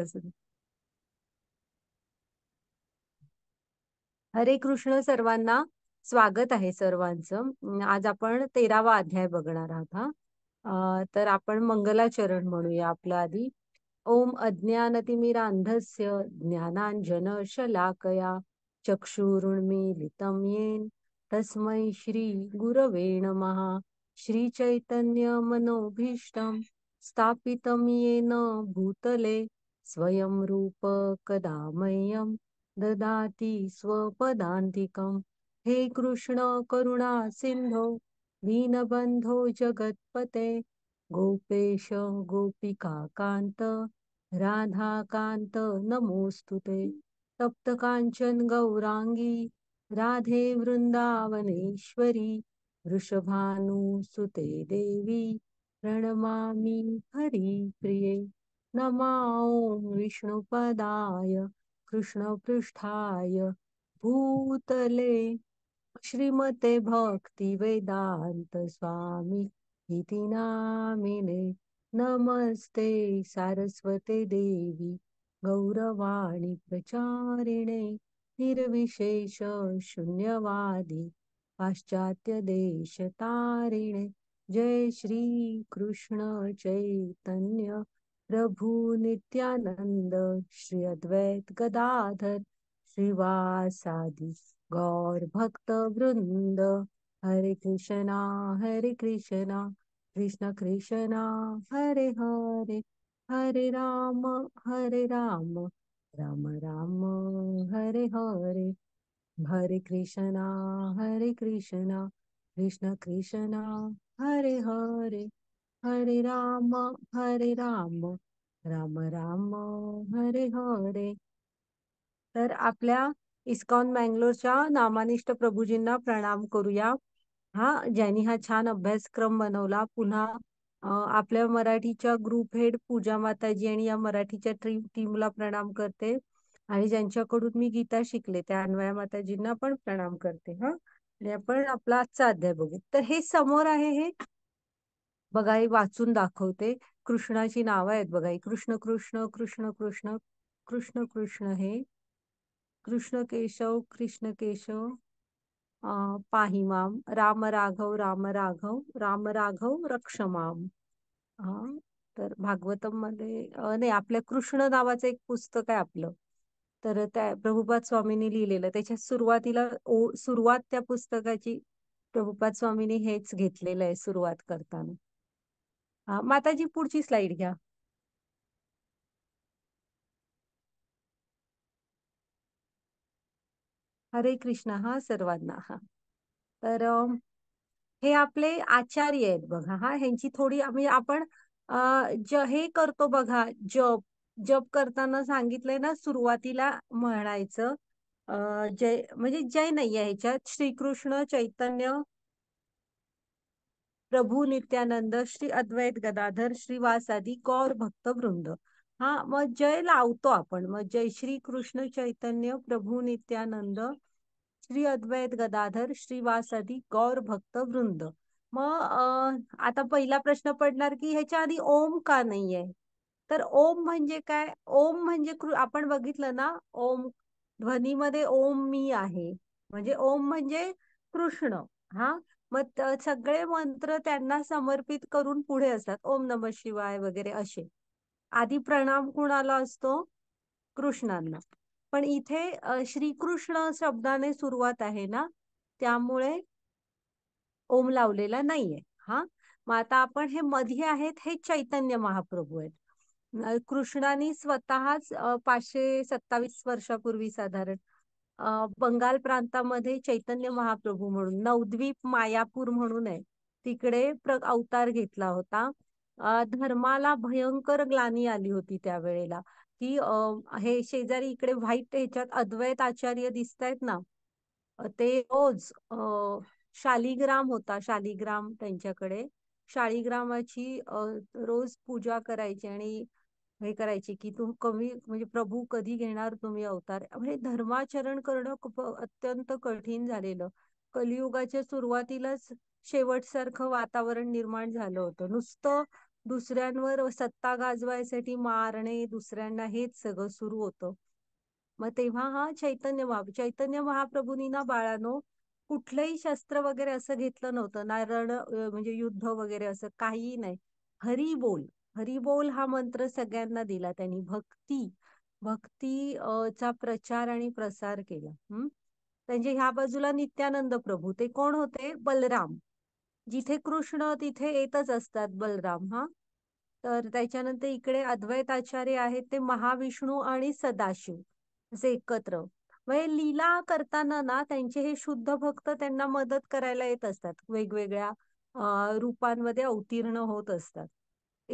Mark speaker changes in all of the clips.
Speaker 1: असू हरे कृष्ण सर्वांना स्वागत आहे सर्वांचं आज आपण तेरावा अध्याय बघणार आहोत हा तर आपण मंगलाचरण म्हणूया आपलं आधी ओम अज्ञानतिमिरांधस्य ज्ञानांजन शलाकया चक्षुरुण्मीलितं येन तस्मै श्री गुरवे चैतन्य मनोभीष्टम स्थापितम येन भूतले स्वयं रूप ददाती ददाति हे कृष्ण करुणा सिंधो दीनबन्धो जगत्पते गोपेश गोपिकाकान्त राधाकान्त नमोस्तुते ते गौरांगी राधे वृन्दावनेश्वरी वृषभानुसुते देवी प्रणमामि हरिप्रिये नमा विष्णुपदाय कृष्णपृष्ठाय भूतले श्रीमते स्वामी इति नामिने नमस्ते सारस्वते देवी गौरवाणी प्रचारिणे निर्विशेष शून्यवादी पाश्चात्यदेशतारिणे जय श्री कृष्ण चैतन्य प्रभू नित्यानंद श्री अद्वैत गदाधर श्रीवासादी गौर भक्त वृंद हरे कृष्णा हरे कृष्णा कृष्ण कृष्णा हरे हरे हरे राम हरे राम राम राम हरे हरे हरे कृष्णा हरे कृष्णा कृष्ण कृष्णा हरे हरे हरे राम हरे राम राम राम हरे हरे तर आपल्या इस्कॉन बँगलोरच्या नामानिष्ठ प्रभूजींना प्रणाम करूया हा ज्यांनी हा छान अभ्यासक्रम बनवला पुन्हा आपल्या मराठीच्या ग्रुप हेड पूजा माताजी आणि या मराठीच्या टीमला प्रणाम करते आणि ज्यांच्याकडून मी गीता शिकले त्या अन्वया माताजींना पण प्रणाम करते हा आणि आपण आपला आजचा अध्याय बघू तर हे समोर आहे हे बघा हे वाचून दाखवते कृष्णाची नावं आहेत बघा कृष्ण कृष्ण कृष्ण कृष्ण कृष्ण कृष्ण हे कृष्ण केशव कृष्ण केशव पाहिमाम राम राघव राम राघव राम राघव रक्षमाम हा तर भागवतम मध्ये नाही आपल्या कृष्ण नावाचं एक पुस्तक आहे आपलं तर त्या प्रभुपाद स्वामींनी लिहिलेलं त्याच्या सुरुवातीला ओ सुरुवात त्या पुस्तकाची प्रभुपाद स्वामींनी हेच घेतलेलं आहे सुरुवात करताना माताजी पुढची स्लाइड घ्या हरे कृष्णा हा सर्वांना हा तर हे आपले आचार्य आहेत बघा हा ह्यांची थोडी म्हणजे आपण ज हे करतो बघा जप जप करताना सांगितलंय ना सुरुवातीला म्हणायचं जय म्हणजे जय नाही आहे ह्याच्यात श्रीकृष्ण चैतन्य प्रभू नित्यानंद श्री अद्वैत गदाधर श्रीवासादी कौर भक्त वृंद हा मग जय लावतो आपण मग जय श्री कृष्ण चैतन्य प्रभू नित्यानंद श्री अद्वैत गदाधर श्रीवासादी गौर भक्त वृंद मग आता पहिला प्रश्न पडणार की ह्याच्या आधी ओम का नाहीये तर ओम म्हणजे काय ओम म्हणजे आपण बघितलं ना ओम ध्वनीमध्ये ओम मी आहे म्हणजे ओम म्हणजे कृष्ण हा मग सगळे मंत्र त्यांना समर्पित करून पुढे असतात ओम नम शिवाय वगैरे असे आधी प्रणाम कुणाला असतो कृष्णांना पण इथे श्रीकृष्ण शब्दाने सुरुवात आहे ना त्यामुळे ओम लावलेला नाहीये हा मग आता आपण हे मध्ये आहेत हे चैतन्य महाप्रभू आहेत कृष्णाने स्वतःच पाचशे सत्तावीस वर्षापूर्वी साधारण बंगाल प्रांतामध्ये चैतन्य महाप्रभू म्हणून नवद्वीप मायापूर म्हणून आहे तिकडे अवतार घेतला होता धर्माला भयंकर ग्लानी आली होती त्यावेळेला की हे शेजारी इकडे व्हाईट ह्याच्यात अद्वैत आचार्य दिसत आहेत ना ते रोज शालिग्राम होता शालिग्राम त्यांच्याकडे शालिग्रामाची रोज पूजा करायची आणि हे करायची की तू कमी म्हणजे प्रभू कधी घेणार तुम्ही अवतार म्हणजे धर्माचरण करणं अत्यंत कठीण झालेलं कलियुगाच्या सुरुवातीलाच शेवटसारखं वातावरण निर्माण झालं होतं नुसतं दुसऱ्यांवर सत्ता गाजवायसाठी मारणे दुसऱ्यांना हेच सगळं सुरू होतं मग तेव्हा हा चैतन्य महा चैतन्य महाप्रभूंनी ना बाळानो कुठलंही शस्त्र वगैरे असं घेतलं नव्हतं ना रण म्हणजे युद्ध वगैरे असं काही नाही हरी बोल हरिबोल हा मंत्र सगळ्यांना दिला त्यांनी भक्ती भक्ती चा प्रचार आणि प्रसार केला म्हणजे ह्या बाजूला नित्यानंद प्रभू ते कोण होते बलराम जिथे कृष्ण तिथे येतच असतात बलराम हा तर त्याच्यानंतर इकडे अद्वैत आचार्य आहेत ते महाविष्णू आणि सदाशिव असे एकत्र म्हणजे लीला करताना ना त्यांचे हे शुद्ध भक्त त्यांना मदत करायला येत असतात वेगवेगळ्या रूपांमध्ये अवतीर्ण होत असतात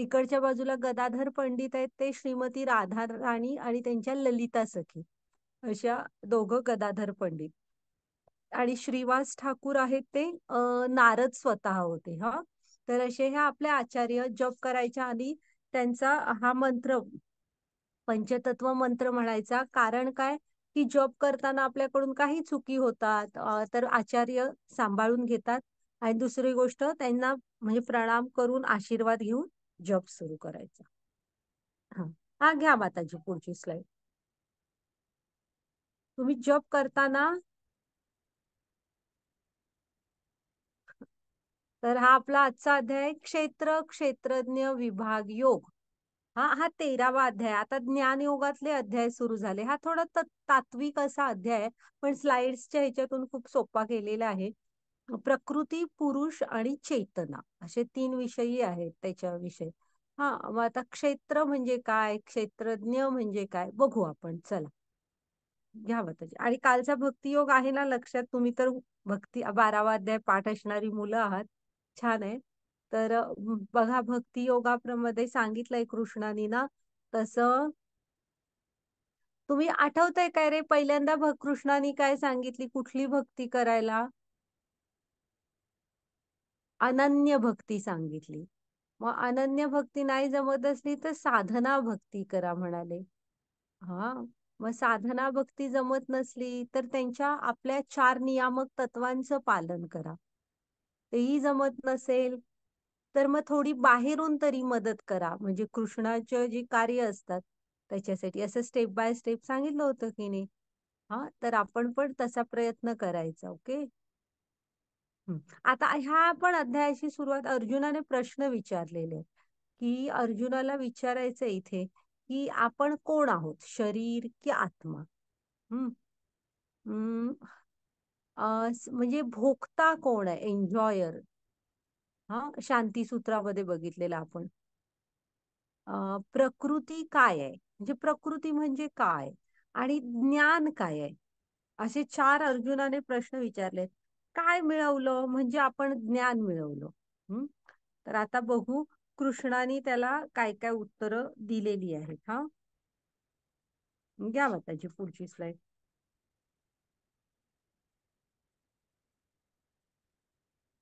Speaker 1: इकडच्या बाजूला गदाधर पंडित आहेत ते श्रीमती राधा राणी आणि त्यांच्या ललिता सखी अशा दोघं गदाधर पंडित आणि श्रीवास ठाकूर आहेत ते नारद स्वतः होते हा तर असे ह्या आपले आचार्य जप करायच्या आधी त्यांचा हा मंत्र पंचतत्व मंत्र म्हणायचा कारण काय की जॉब करताना आपल्याकडून काही चुकी होतात तर आचार्य सांभाळून घेतात आणि दुसरी गोष्ट त्यांना म्हणजे प्रणाम करून आशीर्वाद घेऊन जॉब सुरू करायचा हा हा घ्या माताजी पुढची स्लाइड तुम्ही जॉब करताना तर हा आपला आजचा अध्याय क्षेत्र क्षेत्रज्ञ विभाग योग हा हा तेरावा अध्याय आता ज्ञान योगातले अध्याय सुरू झाले हा थोडा तात्विक असा अध्याय पण स्लाइड्सच्या ह्याच्यातून खूप सोपा केलेला आहे प्रकृती पुरुष आणि चेतना असे तीन विषयी आहेत त्याच्याविषयी हा मग आता क्षेत्र म्हणजे काय क्षेत्रज्ञ म्हणजे काय बघू आपण चला घ्यावं त्याच्या आणि कालचा भक्तियोग आहे ना लक्षात तुम्ही तर भक्ती बारावा अध्याय पाठ असणारी मुलं आहात छान आहे तर बघा भक्तियोगाप्रमध्ये सांगितलंय कृष्णानी ना तसं तुम्ही आठवतंय काय रे पहिल्यांदा कृष्णानी काय सांगितली कुठली भक्ती करायला अनन्य भक्ती सांगितली मग अनन्य भक्ती नाही जमत असली तर साधना भक्ती करा म्हणाले हा मग साधना भक्ती जमत नसली तर त्यांच्या आपल्या चार नियामक तत्वांचं पालन करा तेही जमत नसेल तर मग थोडी बाहेरून तरी मदत करा म्हणजे कृष्णाचे जे कार्य असतात त्याच्यासाठी असं स्टेप बाय स्टेप सांगितलं होतं की नाही हा तर आपण पण तसा प्रयत्न करायचा ओके आता ह्या पण अध्यायाची सुरुवात अर्जुनाने प्रश्न विचारलेले की अर्जुनाला विचारायचं इथे की आपण कोण आहोत शरीर की आत्मा हम्म म्हणजे भोगता कोण आहे एन्जॉयर हा शांती सूत्रामध्ये बघितलेलं आपण प्रकृती काय आहे म्हणजे प्रकृती म्हणजे काय आणि ज्ञान काय आहे असे चार अर्जुनाने प्रश्न विचारले काय मिळवलं म्हणजे आपण ज्ञान मिळवलं तर आता बघू कृष्णाने त्याला काय काय उत्तरं दिलेली आहेत हा घ्या त्याची पुढची स्लाईड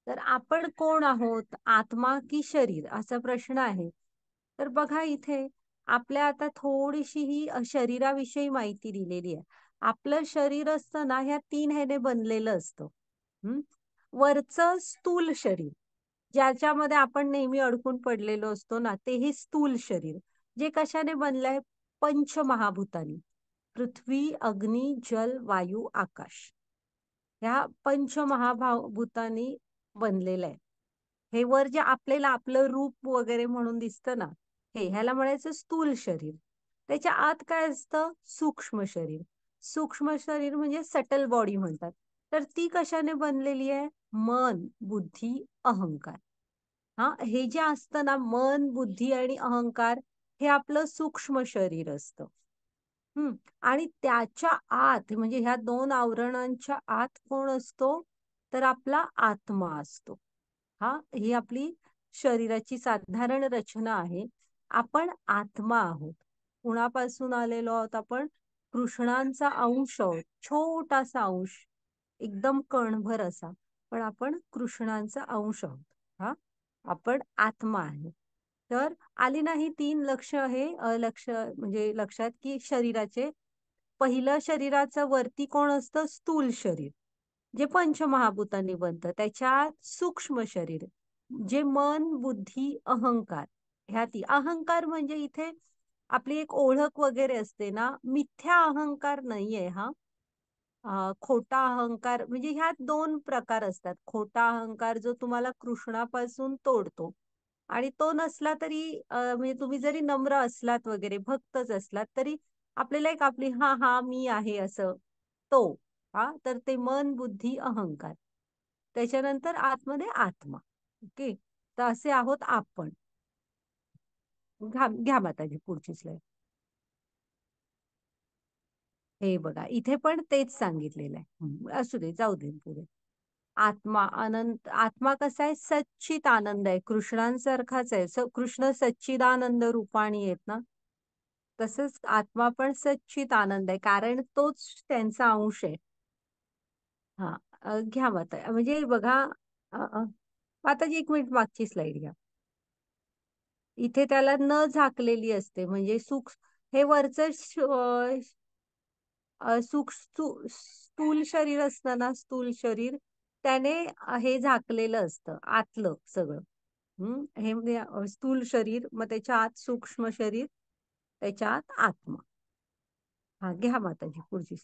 Speaker 1: तर आपण कोण आहोत आत्मा की शरीर असा प्रश्न आहे तर बघा इथे आपल्या आता थोडीशी ही शरीराविषयी माहिती दिलेली आहे आपलं शरीर असतं ना ह्या तीन ह्याने बनलेलं असतं वरचं स्थूल शरीर ज्याच्यामध्ये आपण नेहमी अडकून पडलेलो असतो ना तेही स्थूल शरीर जे कशाने बनलं आहे पंचमहाभूतानी पृथ्वी अग्नी जल वायू आकाश ह्या पंचमहाभूतानी बनलेलं आहे हे वर जे आपल्याला आपलं रूप वगैरे म्हणून दिसतं ना हे ह्याला म्हणायचं स्थूल शरीर त्याच्या आत काय असतं सूक्ष्म शरीर सूक्ष्म शरीर म्हणजे सटल बॉडी म्हणतात तर ती कशाने बनलेली आहे मन बुद्धी अहंकार हा हे जे असतं ना मन बुद्धी आणि अहंकार हे आपलं सूक्ष्म शरीर असतं हम्म आणि त्याच्या आत म्हणजे ह्या दोन आवरणांच्या आत कोण असतो तर आपला आत्मा असतो हा ही आपली शरीराची साधारण रचना आहे आपण आत्मा आहोत कुणापासून आलेलो आहोत आपण कृष्णांचा अंश आहोत छोटासा अंश एकदम कणभर असा पण आपण कृष्णांचा अंश आहोत हा आपण आत्मा आहे तर आली नाही तीन लक्ष आहे लक्ष म्हणजे लक्षात की शरीराचे पहिलं शरीराचं वरती कोण असतं स्थूल शरीर जे पंचमहाभूतांनी बनतं त्याच्या सूक्ष्म शरीर जे मन बुद्धी अहंकार ह्या ती अहंकार म्हणजे इथे आपली एक ओळख वगैरे असते ना मिथ्या अहंकार नाहीये हा खोटा अहंकार म्हणजे ह्या दोन प्रकार असतात खोटा अहंकार जो तुम्हाला कृष्णापासून तोडतो आणि तो नसला तरी म्हणजे तुम्ही जरी नम्र असलात वगैरे भक्तच असलात तरी आपल्याला एक आपली हा हा मी आहे असं तो हा तर ते मन बुद्धी अहंकार त्याच्यानंतर आतमध्ये आत्मा ओके तर असे आहोत आपण घ्या माताजी पुढची स्लाईड हे बघा इथे पण तेच सांगितलेलं आहे असू दे जाऊ दे पुढे आत्मा अनंत आत्मा कसा आहे सच्चित आनंद आहे कृष्णांसारखाच आहे कृष्ण सच्चिदानंद रूपाणी आहेत ना तसंच आत्मा पण सच्चित आनंद आहे कारण तोच त्यांचा अंश आहे हा घ्या मत म्हणजे बघा आता एक मिनिट मागची स्लाइड घ्या इथे त्याला न झाकलेली असते म्हणजे सुख हे वरच स्थूल शरीर असताना ना स्थूल शरीर त्याने हे झाकलेलं असतं आतलं सगळं हम्म हे म्हणजे स्थूल शरीर मग त्याच्या आत सूक्ष्म शरीर त्याच्या आत आत्मा हा घ्या माताजी पुढची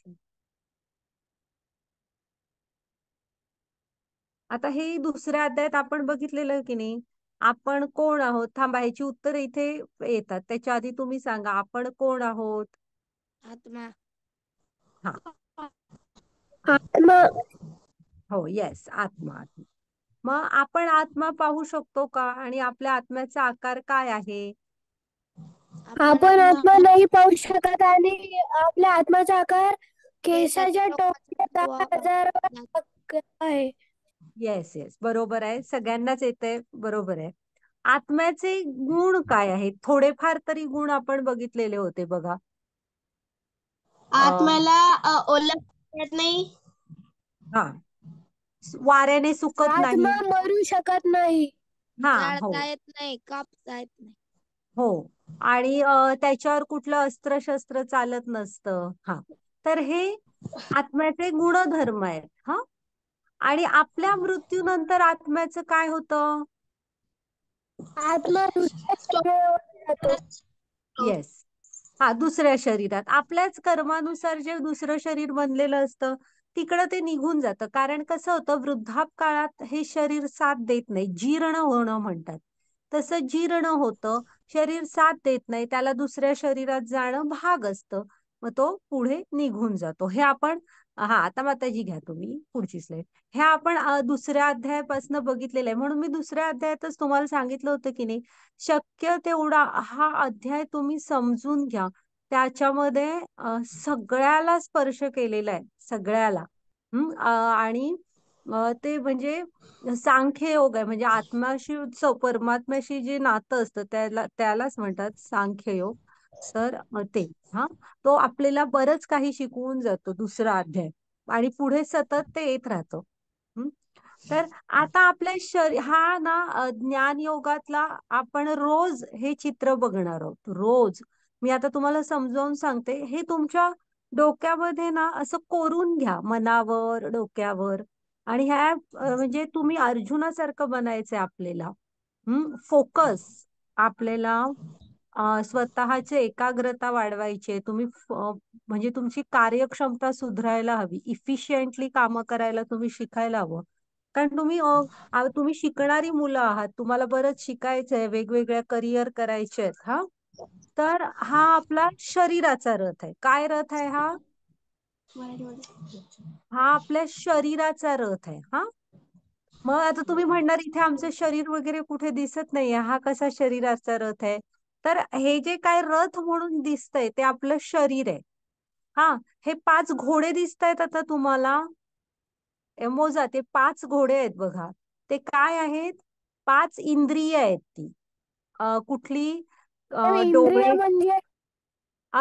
Speaker 1: आता हे दुसऱ्या अध्यायात आपण बघितलेलं की नाही आपण कोण आहोत थांबा ह्याची उत्तर इथे येतात त्याच्या आधी तुम्ही सांगा आपण कोण आहोत आत्मा हो येस आत्मा आत्मा मग आपण आत्मा पाहू शकतो का आणि आपल्या आत्म्याचा आकार काय आहे आपण आत्मा नाही पाहू शकत आणि आपल्या आत्म्याचा आकार केसाच्या आहे येस येस बरोबर आहे सगळ्यांनाच येत आहे बरोबर आहे आत्म्याचे गुण काय आहेत थोडेफार तरी गुण आपण बघितलेले होते बघा आत्म्याला ओळख येत नाही हा वाऱ्याने सुकत नाही मरू शकत नाही हा हो. येत नाही कापता येत नाही हो आणि त्याच्यावर कुठलं अस्त्रशस्त्र चालत नसतं हा तर हे आत्म्याचे गुणधर्म आहेत हा आणि आपल्या मृत्यूनंतर आत्म्याचं काय होतं आत्मा येस हा दुसऱ्या शरीरात आपल्याच कर्मानुसार जे दुसरं शरीर बनलेलं असतं तिकडं ते निघून जातं कारण कसं होतं वृद्धाप काळात हे शरीर साथ देत नाही जीर्ण होणं म्हणतात तसं जीर्ण होतं शरीर साथ देत नाही त्याला दुसऱ्या शरीरात जाणं भाग असतं मग तो पुढे निघून जातो हे आपण हा आता माताजी घ्या तुम्ही पुढची स्लाईड हे आपण दुसऱ्या अध्यायापासून बघितलेलं आहे म्हणून मी दुसऱ्या अध्यायातच तुम्हाला सांगितलं होतं की नाही शक्य तेवढा हा अध्याय तुम्ही समजून घ्या त्याच्यामध्ये सगळ्याला स्पर्श केलेला आहे सगळ्याला आणि ते म्हणजे सांख्य योग आहे म्हणजे आत्माशी परमात्म्याशी जे नातं असतं त्याला त्यालाच म्हणतात सांख्य योग सर ते हा तो आपल्याला बरंच काही शिकवून जातो दुसरा अध्याय आणि पुढे सतत ते येत राहतो तर आता आपल्या शरीर हा ना ज्ञान योगातला आपण रोज हे चित्र बघणार आहोत रोज मी आता तुम्हाला समजावून सांगते हे तुमच्या डोक्यामध्ये ना असं कोरून घ्या मनावर डोक्यावर आणि ह्या म्हणजे तुम्ही अर्जुनासारखं बनायचंय आपल्याला हम्म फोकस आपल्याला स्वतःची एकाग्रता वाढवायची तुम्ही म्हणजे तुमची कार्यक्षमता सुधारायला हवी. इफिशियंटली काम करायला तुम्ही शिकायला हवं. कारण तुम्ही तुम्ही शिकणारी मुलं आहात. तुम्हाला बरंच शिकायचंय, वेगवेगळ्या करिअर करायचे आहेत हा तर हा आपला शरीराचा रथ आहे. काय रथ आहे हा? हा आपल्या शरीराचा रथ आहे हा मग आता तुम्ही म्हणणार इथे आमचं शरीर वगैरे कुठे दिसत नाहीये. हा कसा शरीराचा रथ आहे? तर हे जे काय रथ म्हणून दिसतंय ते आपलं शरीर आहे हा हे पाच घोडे दिसत आहेत आता तुम्हाला मोजा ते पाच घोडे आहेत बघा ते काय आहेत पाच इंद्रिय आहेत ती कुठली डोळे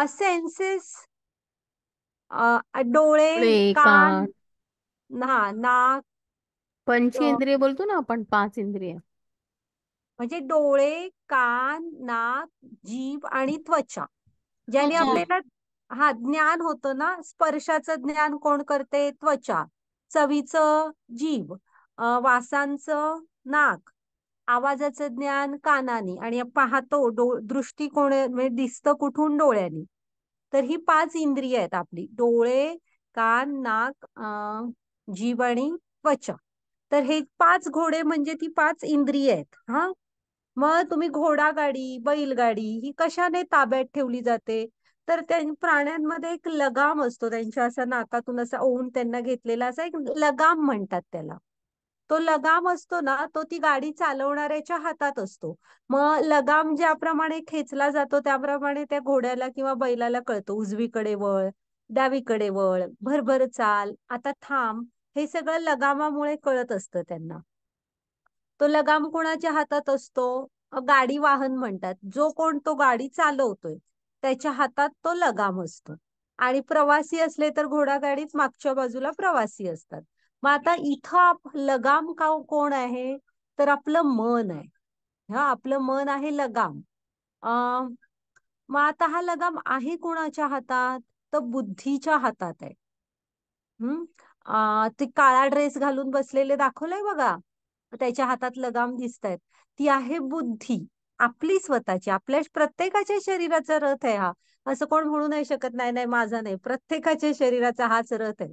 Speaker 1: सेन्सेस म्हणजे? डोळे कान हा नाक पंच इंद्रिय बोलतो ना आपण पाच इंद्रिय म्हणजे डोळे कान नाक जीभ आणि त्वचा ज्याने आपल्याला हा ज्ञान होतं ना स्पर्शाचं ज्ञान कोण करते त्वचा चवीचं जीभ वासांचं नाक आवाजाचं ज्ञान कानाने आणि पाहतो दृष्टिकोन म्हणजे दिसतं कुठून डोळ्यानी तर ही पाच इंद्रिय आहेत आपली डोळे कान नाक जीभ आणि त्वचा तर हे पाच घोडे म्हणजे ती पाच इंद्रिय आहेत हा मग तुम्ही घोडागाडी बैलगाडी ही कशाने ताब्यात ठेवली जाते तर त्या प्राण्यांमध्ये एक लगाम असतो त्यांच्या असा नाकातून असा ओन त्यांना घेतलेला असा एक लगाम म्हणतात त्याला तो लगाम असतो ना तो ती गाडी चालवणाऱ्याच्या हातात असतो मग लगाम ज्याप्रमाणे खेचला जातो त्याप्रमाणे त्या घोड्याला किंवा बैलाला कळतो उजवीकडे वळ डावीकडे वळ भरभर चाल आता थांब हे सगळं लगामामुळे कळत असतं त्यांना तो लगाम कोणाच्या हातात असतो गाडी वाहन म्हणतात जो कोण तो गाडी चालवतोय त्याच्या हातात तो लगाम असतो आणि प्रवासी असले तर घोडागाडीत मागच्या बाजूला प्रवासी असतात मग आता इथं लगाम का कोण आहे तर आपलं मन आहे हा आपलं मन आहे लगाम मग आता हा लगाम आहे कोणाच्या हातात तर बुद्धीच्या हातात आहे हम्म ते काळा ड्रेस घालून बसलेले दाखवलंय बघा त्याच्या हातात लगाम दिसत आहेत ती आहे बुद्धी आपली स्वतःची आपल्या प्रत्येकाच्या शरीराचा रथ आहे हा असं कोण म्हणू नाही शकत नाही नाही माझा नाही प्रत्येकाच्या शरीराचा हाच रथ आहे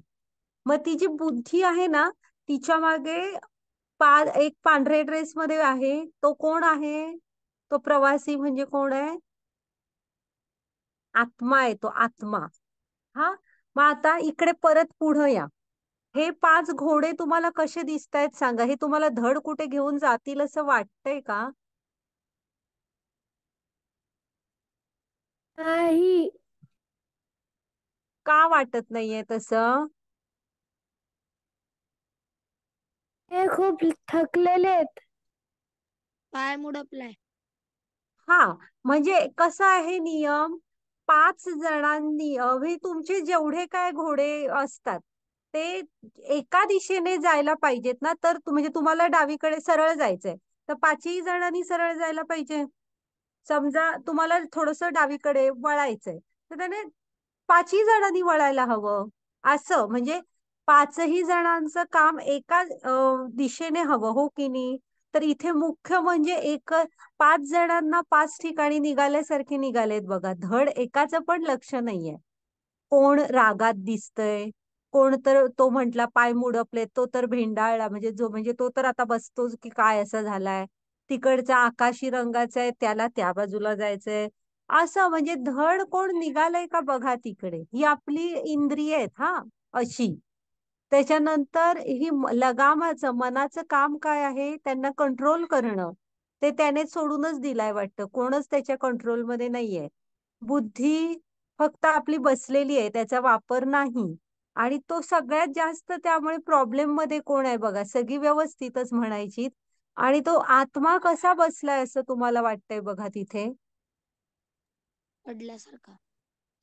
Speaker 1: मग ती जी बुद्धी आहे ना तिच्या मागे पा एक पांढरे ड्रेस मध्ये आहे तो कोण आहे तो प्रवासी म्हणजे कोण आहे आत्मा आहे तो आत्मा हा मग आता इकडे परत पुढं या हे पाच घोडे तुम्हाला कसे दिसतायत सांगा हे तुम्हाला धड कुठे घेऊन जातील असं वाटतंय का नाही का वाटत नाहीये तसं हे खूप थकलेले आहेत पाय मुडपलाय हा म्हणजे कसा आहे नियम पाच जणांनी हे तुमचे जेवढे काय घोडे असतात ते एका दिशेने जायला पाहिजेत ना तर म्हणजे तुम्हाला डावीकडे सरळ जायचंय तर पाचही जणांनी सरळ जायला पाहिजे समजा तुम्हाला थोडस डावीकडे वळायचंय तर त्याने पाचही जणांनी वळायला हवं असं म्हणजे पाचही जणांचं काम एका दिशेने हवं हो की नाही तर इथे मुख्य म्हणजे एक पाच जणांना पाच ठिकाणी निघाल्यासारखे निघालेत बघा धड एकाच पण लक्ष नाहीये कोण रागात दिसतंय कोण तर तो म्हंटला पाय मुडपले तो तर भेंडाळला म्हणजे जो म्हणजे तो तर आता बसतोच की काय असं झालाय तिकडचा आकाशी रंगाचा आहे त्याला त्या बाजूला जायचंय असं म्हणजे धड कोण निघालंय का बघा तिकडे ही आपली इंद्रिय आहेत हा अशी त्याच्यानंतर ही लगामाचं मनाचं काम काय आहे त्यांना कंट्रोल करणं ते त्याने सोडूनच दिलाय वाटतं कोणच त्याच्या कंट्रोलमध्ये नाहीये बुद्धी फक्त आपली बसलेली आहे त्याचा वापर नाही आणि तो सगळ्यात जास्त त्यामुळे प्रॉब्लेम मध्ये कोण आहे बघा सगळी व्यवस्थितच म्हणायची आणि तो आत्मा कसा बसलाय असं तुम्हाला वाटतंय बघा तिथे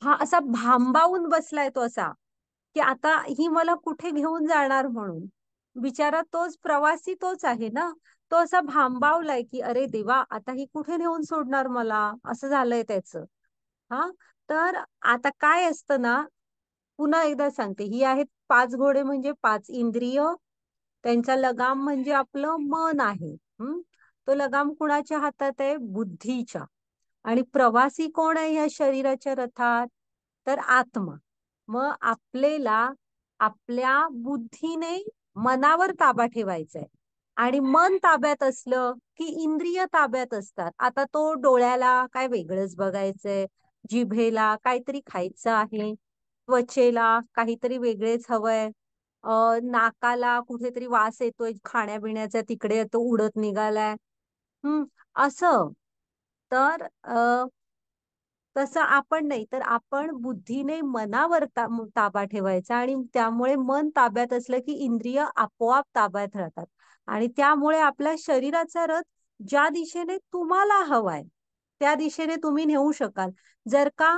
Speaker 1: हा असा भांबावून बसलाय तो असा की आता ही मला कुठे घेऊन जाणार म्हणून बिचारा तोच प्रवासी तोच आहे ना तो असा भांबावलाय की अरे देवा आता ही कुठे नेऊन सोडणार मला असं झालंय त्याचं हा तर आता काय असतं ना पुन्हा एकदा सांगते ही आहेत पाच घोडे म्हणजे पाच इंद्रिय त्यांचा लगाम म्हणजे आपलं मन आहे तो लगाम कुणाच्या हातात आहे बुद्धीच्या आणि प्रवासी कोण आहे या शरीराच्या रथात तर आत्मा मग आपल्याला आपल्या बुद्धीने मनावर ताबा ठेवायचा आहे आणि मन ताब्यात असलं की इंद्रिय ताब्यात असतात आता तो डोळ्याला काय वेगळंच बघायचंय जिभेला काहीतरी खायचं आहे त्वचेला काहीतरी वेगळेच हवंय नाकाला कुठेतरी वास येतोय खाण्यापिण्याचा तिकडे तो उडत निघालाय हम्म असं तर अ तसं आपण नाही तर आपण बुद्धीने मनावर ताबा ठेवायचा आणि त्यामुळे मन ताब्यात असलं की इंद्रिय आपोआप ताब्यात राहतात आणि त्यामुळे आपल्या शरीराचा रथ ज्या दिशेने तुम्हाला हवाय त्या दिशेने तुम्ही नेऊ शकाल जर का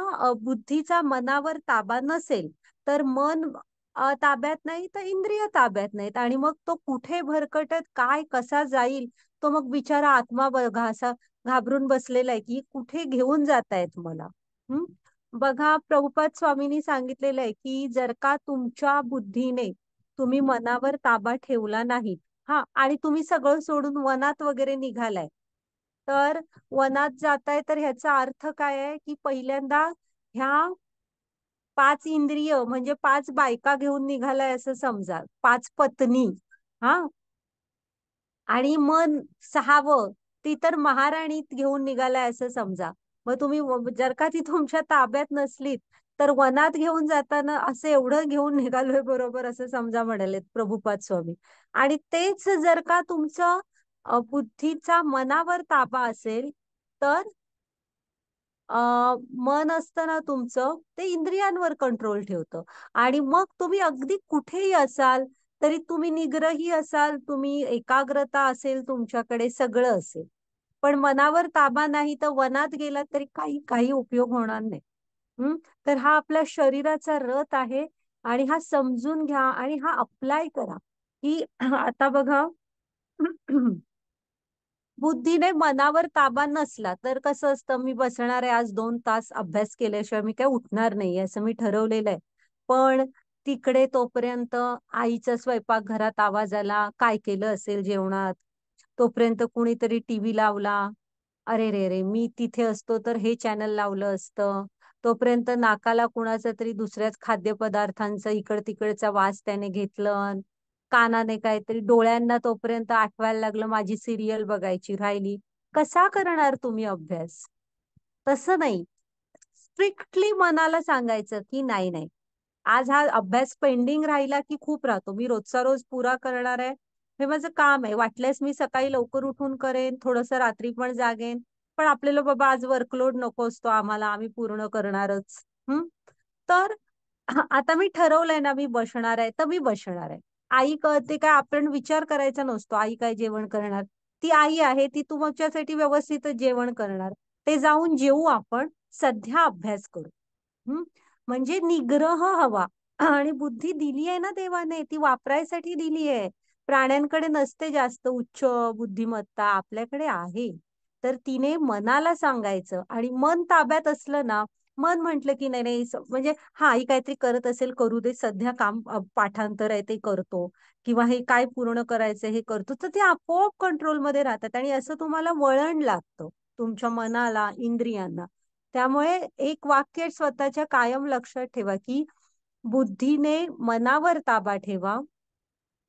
Speaker 1: बुद्धीचा मनावर ताबा नसेल तर मन ताब्यात नाही तर इंद्रिय ताब्यात नाहीत आणि मग तो कुठे भरकटत काय कसा जाईल तो मग बिचारा आत्मा बघा असा घाबरून बसलेला आहे की कुठे घेऊन आहेत मला हम्म बघा प्रभुपाद स्वामींनी सांगितलेलं आहे की जर का तुमच्या बुद्धीने तुम्ही मनावर ताबा ठेवला नाही हा आणि तुम्ही सगळं सोडून वनात वगैरे निघालाय तर वनात जाताय तर ह्याचा अर्थ काय आहे की पहिल्यांदा ह्या पाच इंद्रिय म्हणजे पाच बायका घेऊन निघालाय असं समजा पाच पत्नी हा आणि मन सहावं ती तर महाराणीत घेऊन निघालाय असं समजा मग तुम्ही जर का ती तुमच्या ताब्यात नसलीत तर वनात घेऊन जाताना असं एवढं घेऊन निघालोय बरोबर असं समजा म्हणालेत प्रभुपाद स्वामी आणि तेच जर का तुमचं बुद्धीचा मनावर ताबा असेल तर मन असताना तुमचं ते इंद्रियांवर कंट्रोल ठेवतं आणि मग तुम्ही अगदी कुठेही असाल तरी तुम्ही निग्रही असाल तुम्ही एकाग्रता असेल तुमच्याकडे सगळं असेल पण मनावर ताबा नाही तर वनात गेलात तरी काही काही उपयोग होणार नाही हम्म तर हा आपल्या शरीराचा रथ आहे आणि हा समजून घ्या आणि हा अप्लाय करा की आता बघा बुद्धीने मनावर ताबा नसला तर कसं असतं मी बसणार आहे आज दोन तास अभ्यास केल्याशिवाय मी काय उठणार नाही असं मी ठरवलेलं आहे पण तिकडे तोपर्यंत आईचा स्वयंपाकघरात आवाज आला काय केलं असेल जेवणात तोपर्यंत कुणीतरी टीव्ही लावला अरे रे रे मी तिथे असतो तर हे चॅनल लावलं असतं तोपर्यंत नाकाला कुणाचा तरी दुसऱ्याच खाद्यपदार्थांचा इकड तिकडचा वास त्याने घेतलं कानाने काहीतरी डोळ्यांना तोपर्यंत आठवायला लागलं माझी सिरियल बघायची राहिली कसा करणार तुम्ही अभ्यास तसं नाही स्ट्रिक्टली मनाला सांगायचं की नाही नाही आज हा अभ्यास पेंडिंग राहिला की खूप राहतो मी रोजचा रोज पुरा करणार आहे हे माझं काम आहे वाटल्यास मी सकाळी लवकर उठून करेन थोडस रात्री पण जागेन पण आपल्याला बाबा आज वर्कलोड नको असतो आम्हाला आम्ही पूर्ण करणारच हम्म तर आता मी ठरवलंय ना मी बसणार आहे तर मी बसणार आहे आई कळते काय आपण विचार करायचा नसतो आई काय जेवण करणार ती आई आहे ती तुमच्यासाठी व्यवस्थित जेवण करणार ते जाऊन जेवू आपण सध्या अभ्यास करू हम्म म्हणजे निग्रह हवा आणि बुद्धी दिली आहे ना देवाने ती वापरायसाठी दिली आहे प्राण्यांकडे नसते जास्त उच्च बुद्धिमत्ता आपल्याकडे आहे तर तिने मनाला सांगायचं आणि मन ताब्यात असलं ना मन म्हटलं की नाही नाही म्हणजे हा आई काहीतरी करत असेल करू दे सध्या काम पाठांतर आहे ते करतो किंवा हे काय पूर्ण करायचं हे करतो तर ते आपोआप कंट्रोलमध्ये राहतात आणि असं तुम्हाला वळण लागतं तुमच्या मनाला इंद्रियांना त्यामुळे एक वाक्य स्वतःच्या कायम लक्षात ठेवा की बुद्धीने मनावर ताबा ठेवा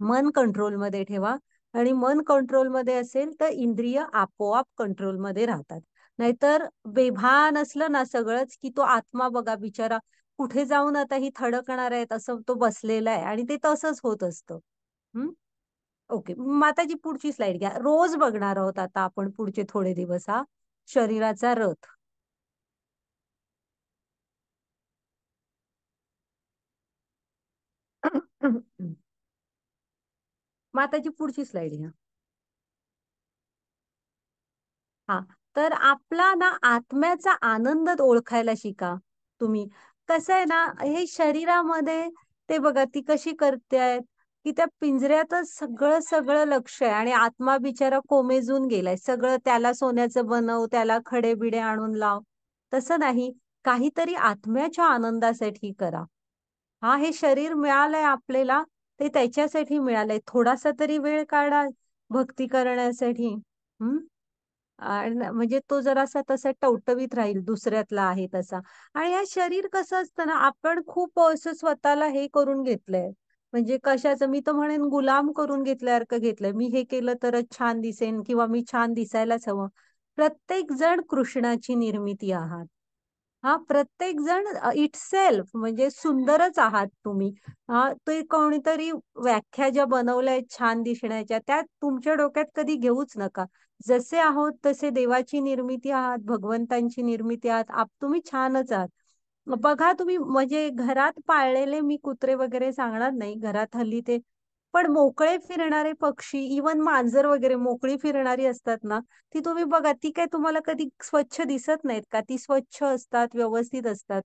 Speaker 1: मन कंट्रोलमध्ये ठेवा आणि मन कंट्रोलमध्ये असेल तर इंद्रिय आपोआप कंट्रोलमध्ये राहतात नाहीतर बेभान असलं ना सगळंच की तो आत्मा बघा बिचारा कुठे जाऊन आता ही थडकणार आहेत असं तो बसलेला आहे आणि ते तसंच होत असतं ओके माताजी पुढची स्लाइड घ्या रोज बघणार आहोत आता आपण पुढचे थोडे दिवस हा शरीराचा रथ माताची पुढची स्लाइड घ्या हा तर आपला ना आत्म्याचा आनंद ओळखायला शिका तुम्ही कसं आहे ना हे शरीरामध्ये ते बघा ती कशी करते आहेत की त्या पिंजऱ्यातच सगळं सगळं लक्ष आहे आणि आत्मा बिचारा कोमेजून गेलाय सगळं त्याला सोन्याचं बनव त्याला खडे बिडे आणून लाव तसं नाही काहीतरी आत्म्याच्या आनंदासाठी करा हा हे शरीर मिळालंय आपल्याला ते त्याच्यासाठी मिळालंय थोडासा तरी वेळ काढा भक्ती करण्यासाठी हम्म म्हणजे तो जरासा तसा टवटवीत राहील दुसऱ्यातला आहे तसा आणि या शरीर कसं असतं ना आपण खूप असं स्वतःला हे करून घेतलंय म्हणजे कशाचं मी तर म्हणेन गुलाम करून घेतल्यासारखं घेतलंय मी हे केलं तरच छान दिसेन किंवा मी छान दिसायलाच हवं प्रत्येक जण कृष्णाची निर्मिती आहात हा प्रत्येक जण इट सेल्फ म्हणजे सुंदरच आहात तुम्ही हा ते कोणीतरी व्याख्या ज्या बनवल्या आहेत छान दिसण्याच्या त्या तुमच्या डोक्यात कधी घेऊच नका जसे आहोत तसे देवाची निर्मिती आहात भगवंतांची निर्मिती आहात आप तुम्ही छानच आहात बघा तुम्ही म्हणजे घरात पाळलेले मी कुत्रे वगैरे सांगणार नाही घरात हल्ली ते पण मोकळे फिरणारे पक्षी इवन मांजर वगैरे मोकळी फिरणारी असतात ना ती तुम्ही बघा ती काय तुम्हाला कधी स्वच्छ दिसत नाहीत का ती स्वच्छ असतात व्यवस्थित असतात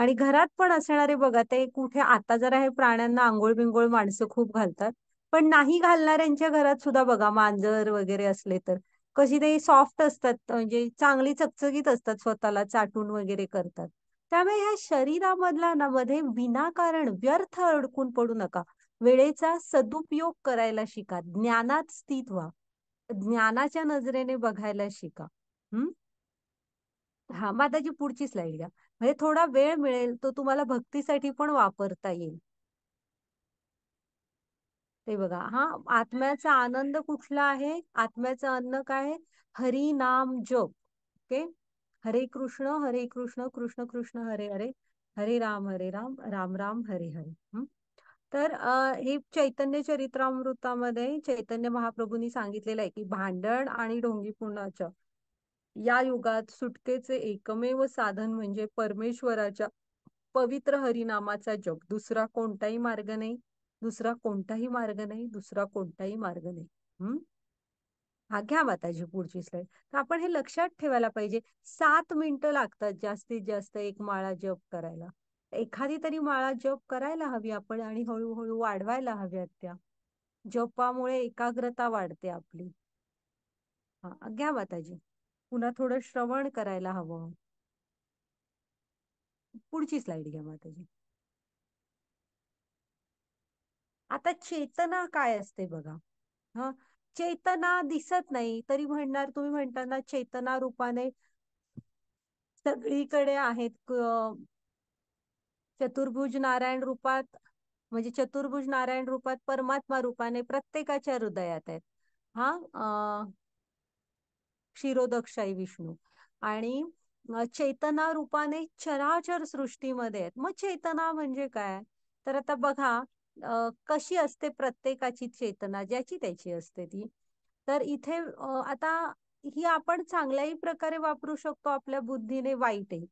Speaker 1: आणि घरात पण असणारे बघा ते कुठे आता जरा हे प्राण्यांना आंघोळ बिंगोळ माणसं खूप घालतात पण नाही घालणाऱ्यांच्या घरात सुद्धा बघा मांजर वगैरे असले तर कशी ते सॉफ्ट असतात म्हणजे चांगली चकचकीत असतात स्वतःला चाटून वगैरे करतात त्यामुळे ह्या शरीरामधला ना मध्ये विनाकारण व्यर्थ अडकून पडू नका वेळेचा सदुपयोग करायला शिका ज्ञानात स्थित व्हा ज्ञानाच्या नजरेने बघायला शिका हम्म हा माताची पुढची स्लाईड घ्या म्हणजे थोडा वेळ मिळेल तो तुम्हाला भक्तीसाठी पण वापरता येईल ते बघा हा आत्म्याचा आनंद कुठला आहे आत्म्याचं अन्न काय हरी नाम जप ओके हरे कृष्ण हरे कृष्ण कृष्ण कृष्ण हरे हरे हरे राम हरे राम राम राम हरे हरे तर हे चैतन्य चरित्रामृतामध्ये चैतन्य महाप्रभूंनी सांगितलेलं आहे की भांडण आणि ढोंगी या युगात सुटकेचे एकमेव साधन म्हणजे परमेश्वराच्या पवित्र हरिनामाचा जप दुसरा कोणताही मार्ग नाही दुसरा कोणताही मार्ग नाही दुसरा कोणताही मार्ग नाही हम्म हा घ्या माताजी पुढची स्लाइड तर आपण हे लक्षात ठेवायला पाहिजे सात मिनिटं लागतात जास्तीत जास्त एक माळा जप करायला एखादी तरी माळा जप करायला हवी आपण आणि हळूहळू वाढवायला हव्यात त्या जपामुळे एकाग्रता वाढते आपली हा घ्या माताजी पुन्हा थोडं श्रवण करायला हवं पुढची स्लाइड घ्या माताजी आता चेतना काय असते बघा हा चेतना दिसत नाही तरी म्हणणार तुम्ही म्हणताना चेतना रूपाने सगळीकडे आहेत चतुर्भुज नारायण रूपात म्हणजे चतुर्भुज नारायण रूपात परमात्मा रूपाने प्रत्येकाच्या हृदयात आहेत हा क्षीरोदक्षाई विष्णू आणि चेतना रूपाने चराचर सृष्टीमध्ये आहेत मग चेतना म्हणजे काय तर आता बघा कशी असते प्रत्येकाची चेतना ज्याची त्याची असते ती तर इथे आता ही आपण चांगल्याही प्रकारे वापरू शकतो आपल्या बुद्धीने आहे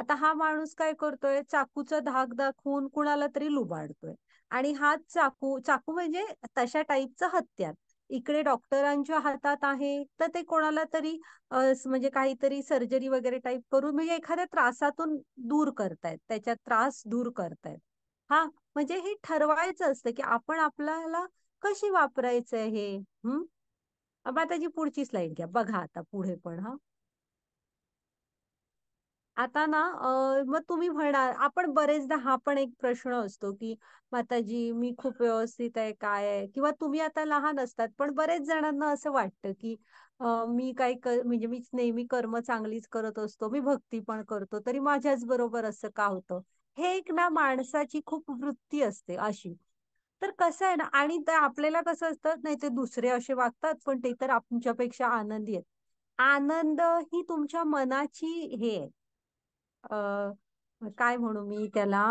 Speaker 1: आता हा माणूस काय करतोय चाकूचा धाक दाखवून कुणाला तरी लुबाडतोय आणि हा चाकू चाकू म्हणजे तशा टाईपचं हत्यार इकडे डॉक्टरांच्या हातात आहे तर ते कोणाला तरी म्हणजे काहीतरी सर्जरी वगैरे टाईप करून म्हणजे एखाद्या त्रासातून दूर करतायत त्याच्या त्रास दूर करतायत हा म्हणजे हे ठरवायचं असतं की आपण आपल्याला कशी वापरायचं हे हम्म आता जी पुढची स्लाइड घ्या बघा आता पुढे पण हा आता ना मग तुम्ही म्हणाल आपण बरेचदा हा पण एक प्रश्न असतो की माताजी मी खूप व्यवस्थित आहे काय आहे किंवा तुम्ही आता लहान असतात पण बरेच जणांना असं वाटतं की मी काय म्हणजे मी नेहमी कर्म चांगलीच करत असतो मी भक्ती पण करतो तरी माझ्याच बरोबर असं का होतं हे एक ना माणसाची खूप वृत्ती असते अशी तर कसं आहे ना आणि आपल्याला कसं असतं नाही ते दुसरे असे वागतात पण ते तर तुमच्यापेक्षा आनंदी आहेत आनंद ही तुमच्या मनाची हे आहे काय म्हणू मी त्याला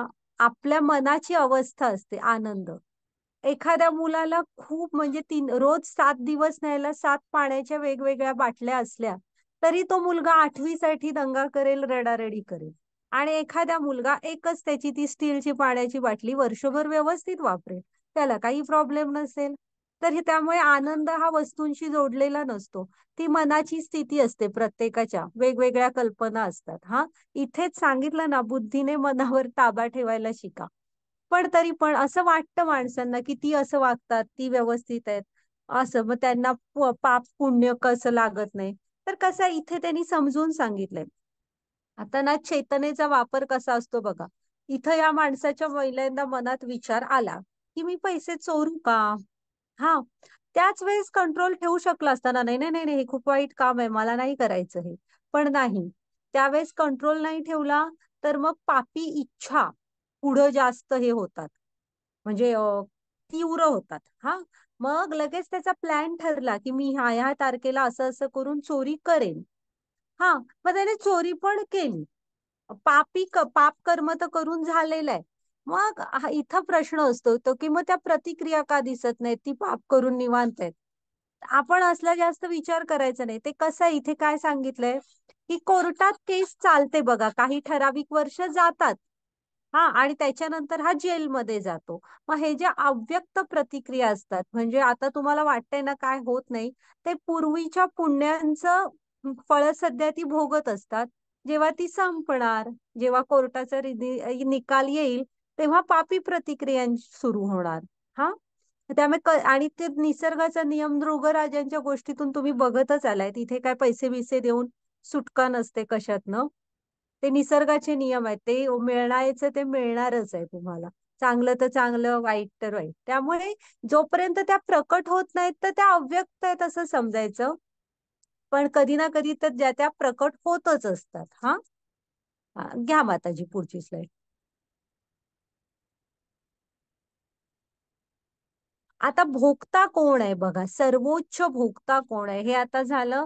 Speaker 1: आपल्या मनाची अवस्था असते आनंद एखाद्या मुलाला खूप म्हणजे तीन रोज सात दिवस न्यायला सात पाण्याच्या वेगवेगळ्या बाटल्या असल्या तरी तो मुलगा आठवीसाठी दंगा करेल रडारडी करेल आणि एखादा मुलगा एकच त्याची ती स्टीलची पाण्याची बाटली वर्षभर व्यवस्थित वापरेल त्याला काही प्रॉब्लेम नसेल तर त्यामुळे आनंद हा वस्तूंशी जोडलेला नसतो ती मनाची स्थिती असते प्रत्येकाच्या वेगवेगळ्या कल्पना असतात हा इथेच सांगितलं ना बुद्धीने मनावर ताबा ठेवायला शिका पण तरी पण असं वाटतं माणसांना की ती असं वागतात ती व्यवस्थित आहेत असं मग त्यांना पाप पुण्य कसं लागत नाही तर कसं इथे त्यांनी समजून सांगितलंय आता ना चेतनेचा वापर कसा असतो बघा इथं या माणसाच्या महिलांना मनात विचार आला की मी पैसे चोरू का हा त्याच वेळेस कंट्रोल ठेवू शकला असताना नाही नाही नाही हे खूप वाईट काम आहे मला नाही करायचं हे पण नाही त्यावेळेस कंट्रोल नाही ठेवला तर मग पापी इच्छा पुढं जास्त हे होतात म्हणजे तीव्र होतात हा मग लगेच त्याचा प्लॅन ठरला की मी ह्या ह्या तारखेला असं असं करून चोरी करेन हा मग त्याने चोरी पण केली पापी पाप कर्म तर करून झालेलं आहे मग इथं प्रश्न असतो तो की मग त्या प्रतिक्रिया का दिसत नाहीत ती पाप करून निवांत आहेत आपण असला जास्त विचार करायचा नाही ते कसं इथे काय सांगितलंय की कोर्टात केस चालते बघा काही ठराविक वर्ष जातात हा आणि त्याच्यानंतर हा जेलमध्ये जातो मग हे ज्या अव्यक्त प्रतिक्रिया असतात म्हणजे आता तुम्हाला वाटतंय ना काय होत नाही ते पूर्वीच्या पुण्यांचं फळ सध्या ती भोगत असतात जेव्हा ती संपणार जेव्हा कोर्टाचा निकाल येईल तेव्हा पापी प्रतिक्रिया सुरू होणार हा त्यामुळे आणि ते निसर्गाचा नियम राजांच्या गोष्टीतून तुम्ही बघतच आलाय तिथे काय पैसे बिसे देऊन सुटका नसते कशातनं ते निसर्गाचे नियम आहेत ते मिळणायचं ते मिळणारच आहे तुम्हाला चांगलं तर चांगलं वाईट तर वाईट त्यामुळे जोपर्यंत त्या प्रकट होत नाहीत तर त्या अव्यक्त आहेत असं समजायचं पण कधी ना कधी तर ज्या त्या प्रकट होतच असतात हा घ्या माताजी पुढची स्लाईड आता भोगता कोण आहे बघा सर्वोच्च भोगता कोण आहे हे आता झालं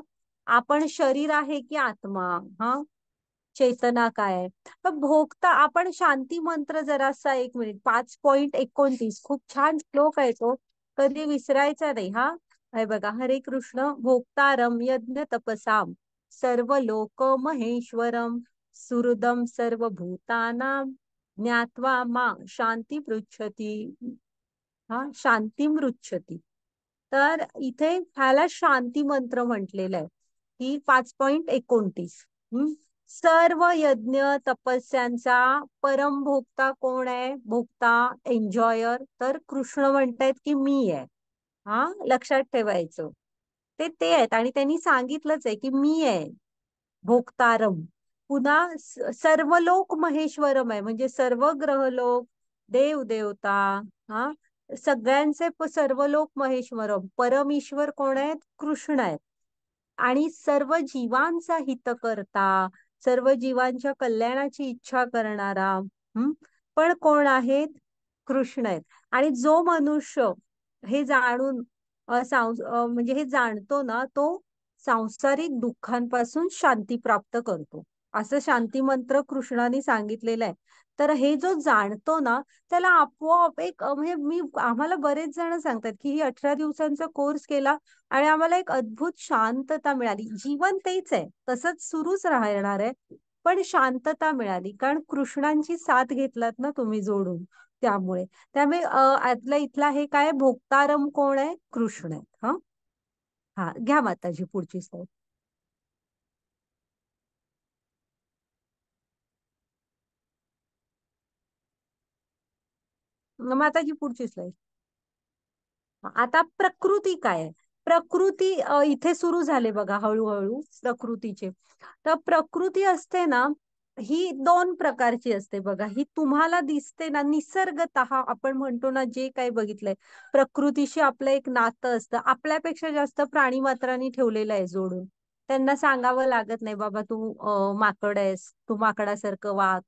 Speaker 1: आपण शरीर आहे की आत्मा हा चेतना काय आहे भोगता आपण शांती मंत्र जरासा एक मिनिट पाच पॉइंट एकोणतीस खूप छान श्लोक आहे तो कधी विसरायचा नाही हा हे बघा हरे कृष्ण भोक्तारम यज्ञ तपसाम सर्व लोक महेश्वरम सुहृदम सर्व भूताना ज्ञात्वा मा शांती पृच्छती हा शांती मृच्छती तर इथे ह्याला शांती मंत्र म्हटलेला आहे की पाच पॉइंट एकोणतीस सर्व यज्ञ तपस्यांचा परम भोक्ता कोण आहे भोक्ता एन्जॉयर तर कृष्ण म्हणतायत की मी आहे हा लक्षात ठेवायचं ते ते आहेत आणि त्यांनी सांगितलंच आहे की मी आहे भोक्तारम पुन्हा सर्व लोक महेश्वरम आहे म्हणजे सर्व ग्रह लोक देव देवता हा सगळ्यांचे सर्व लोक महेश्वरम परमेश्वर कोण आहेत कृष्ण आहेत आणि सर्व जीवांचा हित करता सर्व जीवांच्या कल्याणाची इच्छा करणारा हम्म पण कोण आहेत कृष्ण आहेत आणि जो मनुष्य हे जाणून म्हणजे हे जाणतो ना तो सांसारिक दुःखांपासून शांती प्राप्त करतो असं शांती मंत्र कृष्णाने सांगितलेलं आहे तर हे जो जाणतो ना त्याला आपोआप एक म्हणजे मी आम्हाला बरेच जण सांगतात की ही अठरा दिवसांचा कोर्स केला आणि आम्हाला एक अद्भुत शांतता मिळाली जीवन तेच आहे तसंच सुरूच राहणार आहे पण शांतता मिळाली कारण कृष्णांची साथ घेतलात ना तुम्ही जोडून त्यामुळे त्यामुळे आतला इथला हे काय भोक्तारम कोण आहे कृष्ण आहे हा हा घ्या माताजी पुढची स्लाईड माताजी पुढची स्लाईड आता प्रकृती काय आहे प्रकृती इथे सुरू झाले बघा हळूहळू प्रकृतीचे तर प्रकृती असते ना ही दोन प्रकारची असते बघा ही तुम्हाला दिसते ना निसर्गत आपण म्हणतो ना जे काही बघितलंय प्रकृतीशी आपलं एक नातं असतं आपल्यापेक्षा जास्त प्राणी मात्रांनी ठेवलेलं आहे जोडून त्यांना सांगावं लागत नाही बाबा तू माकड आहेस तू माकडासारखं वाघ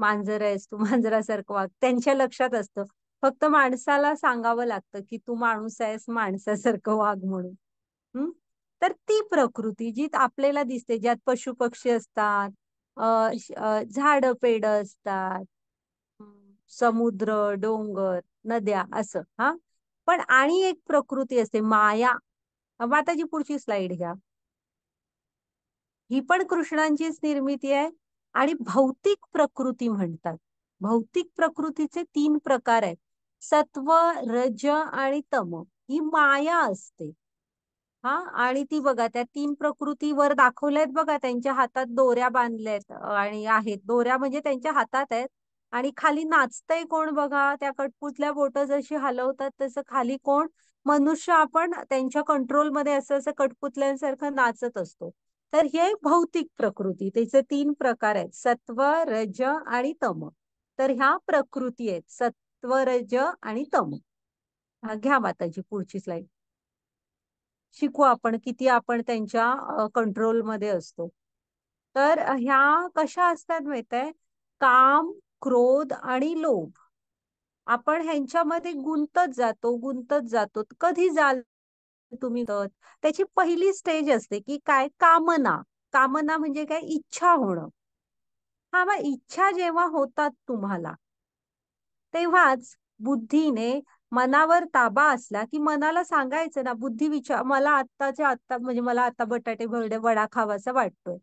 Speaker 1: मांजर आहेस तू मांजरासारखं वाघ त्यांच्या लक्षात असतं फक्त माणसाला सांगावं लागतं की तू माणूस आहेस माणसासारखं वाघ म्हणून तर ती प्रकृती जी आपल्याला दिसते ज्यात पशु पक्षी असतात झाड पेड असतात समुद्र डोंगर नद्या असं हा पण आणि एक प्रकृती असते माया माताची पुढची स्लाइड घ्या ही पण कृष्णांचीच निर्मिती आहे आणि भौतिक प्रकृती म्हणतात भौतिक प्रकृतीचे तीन प्रकार आहेत सत्व रज आणि तम ही माया असते हा आणि ती बघा त्या तीन प्रकृतीवर दाखवल्यात बघा त्यांच्या हातात दोऱ्या बांधल्यात आणि आहेत दोऱ्या म्हणजे त्यांच्या हातात आहेत आणि खाली नाचतय कोण बघा त्या कटपुतल्या बोट जशी हलवतात तसं खाली कोण मनुष्य आपण त्यांच्या कंट्रोलमध्ये असं असं कटपुतल्यांसारखं नाचत असतो तर हे भौतिक प्रकृती त्याचे तीन प्रकार आहेत सत्व रज आणि तम तर ह्या प्रकृती आहेत सत्व रज आणि तम घ्या माताजी पुढची स्लाईड शिकू आपण किती आपण त्यांच्या कंट्रोलमध्ये असतो तर ह्या कशा असतात माहित आहे काम क्रोध आणि लोभ आपण ह्यांच्यामध्ये गुंतत जातो गुंतत जातो कधी जाल तुम्ही त्याची पहिली स्टेज असते की काय कामना कामना म्हणजे काय इच्छा होणं हा मग इच्छा जेव्हा होतात तुम्हाला तेव्हाच बुद्धीने मनावर ताबा असला की मनाला सांगायचं ना बुद्धी विचार मला आत्ताच्या आत्ता म्हणजे मला आता बटाटे भरडे वडा खावासा वाटतोय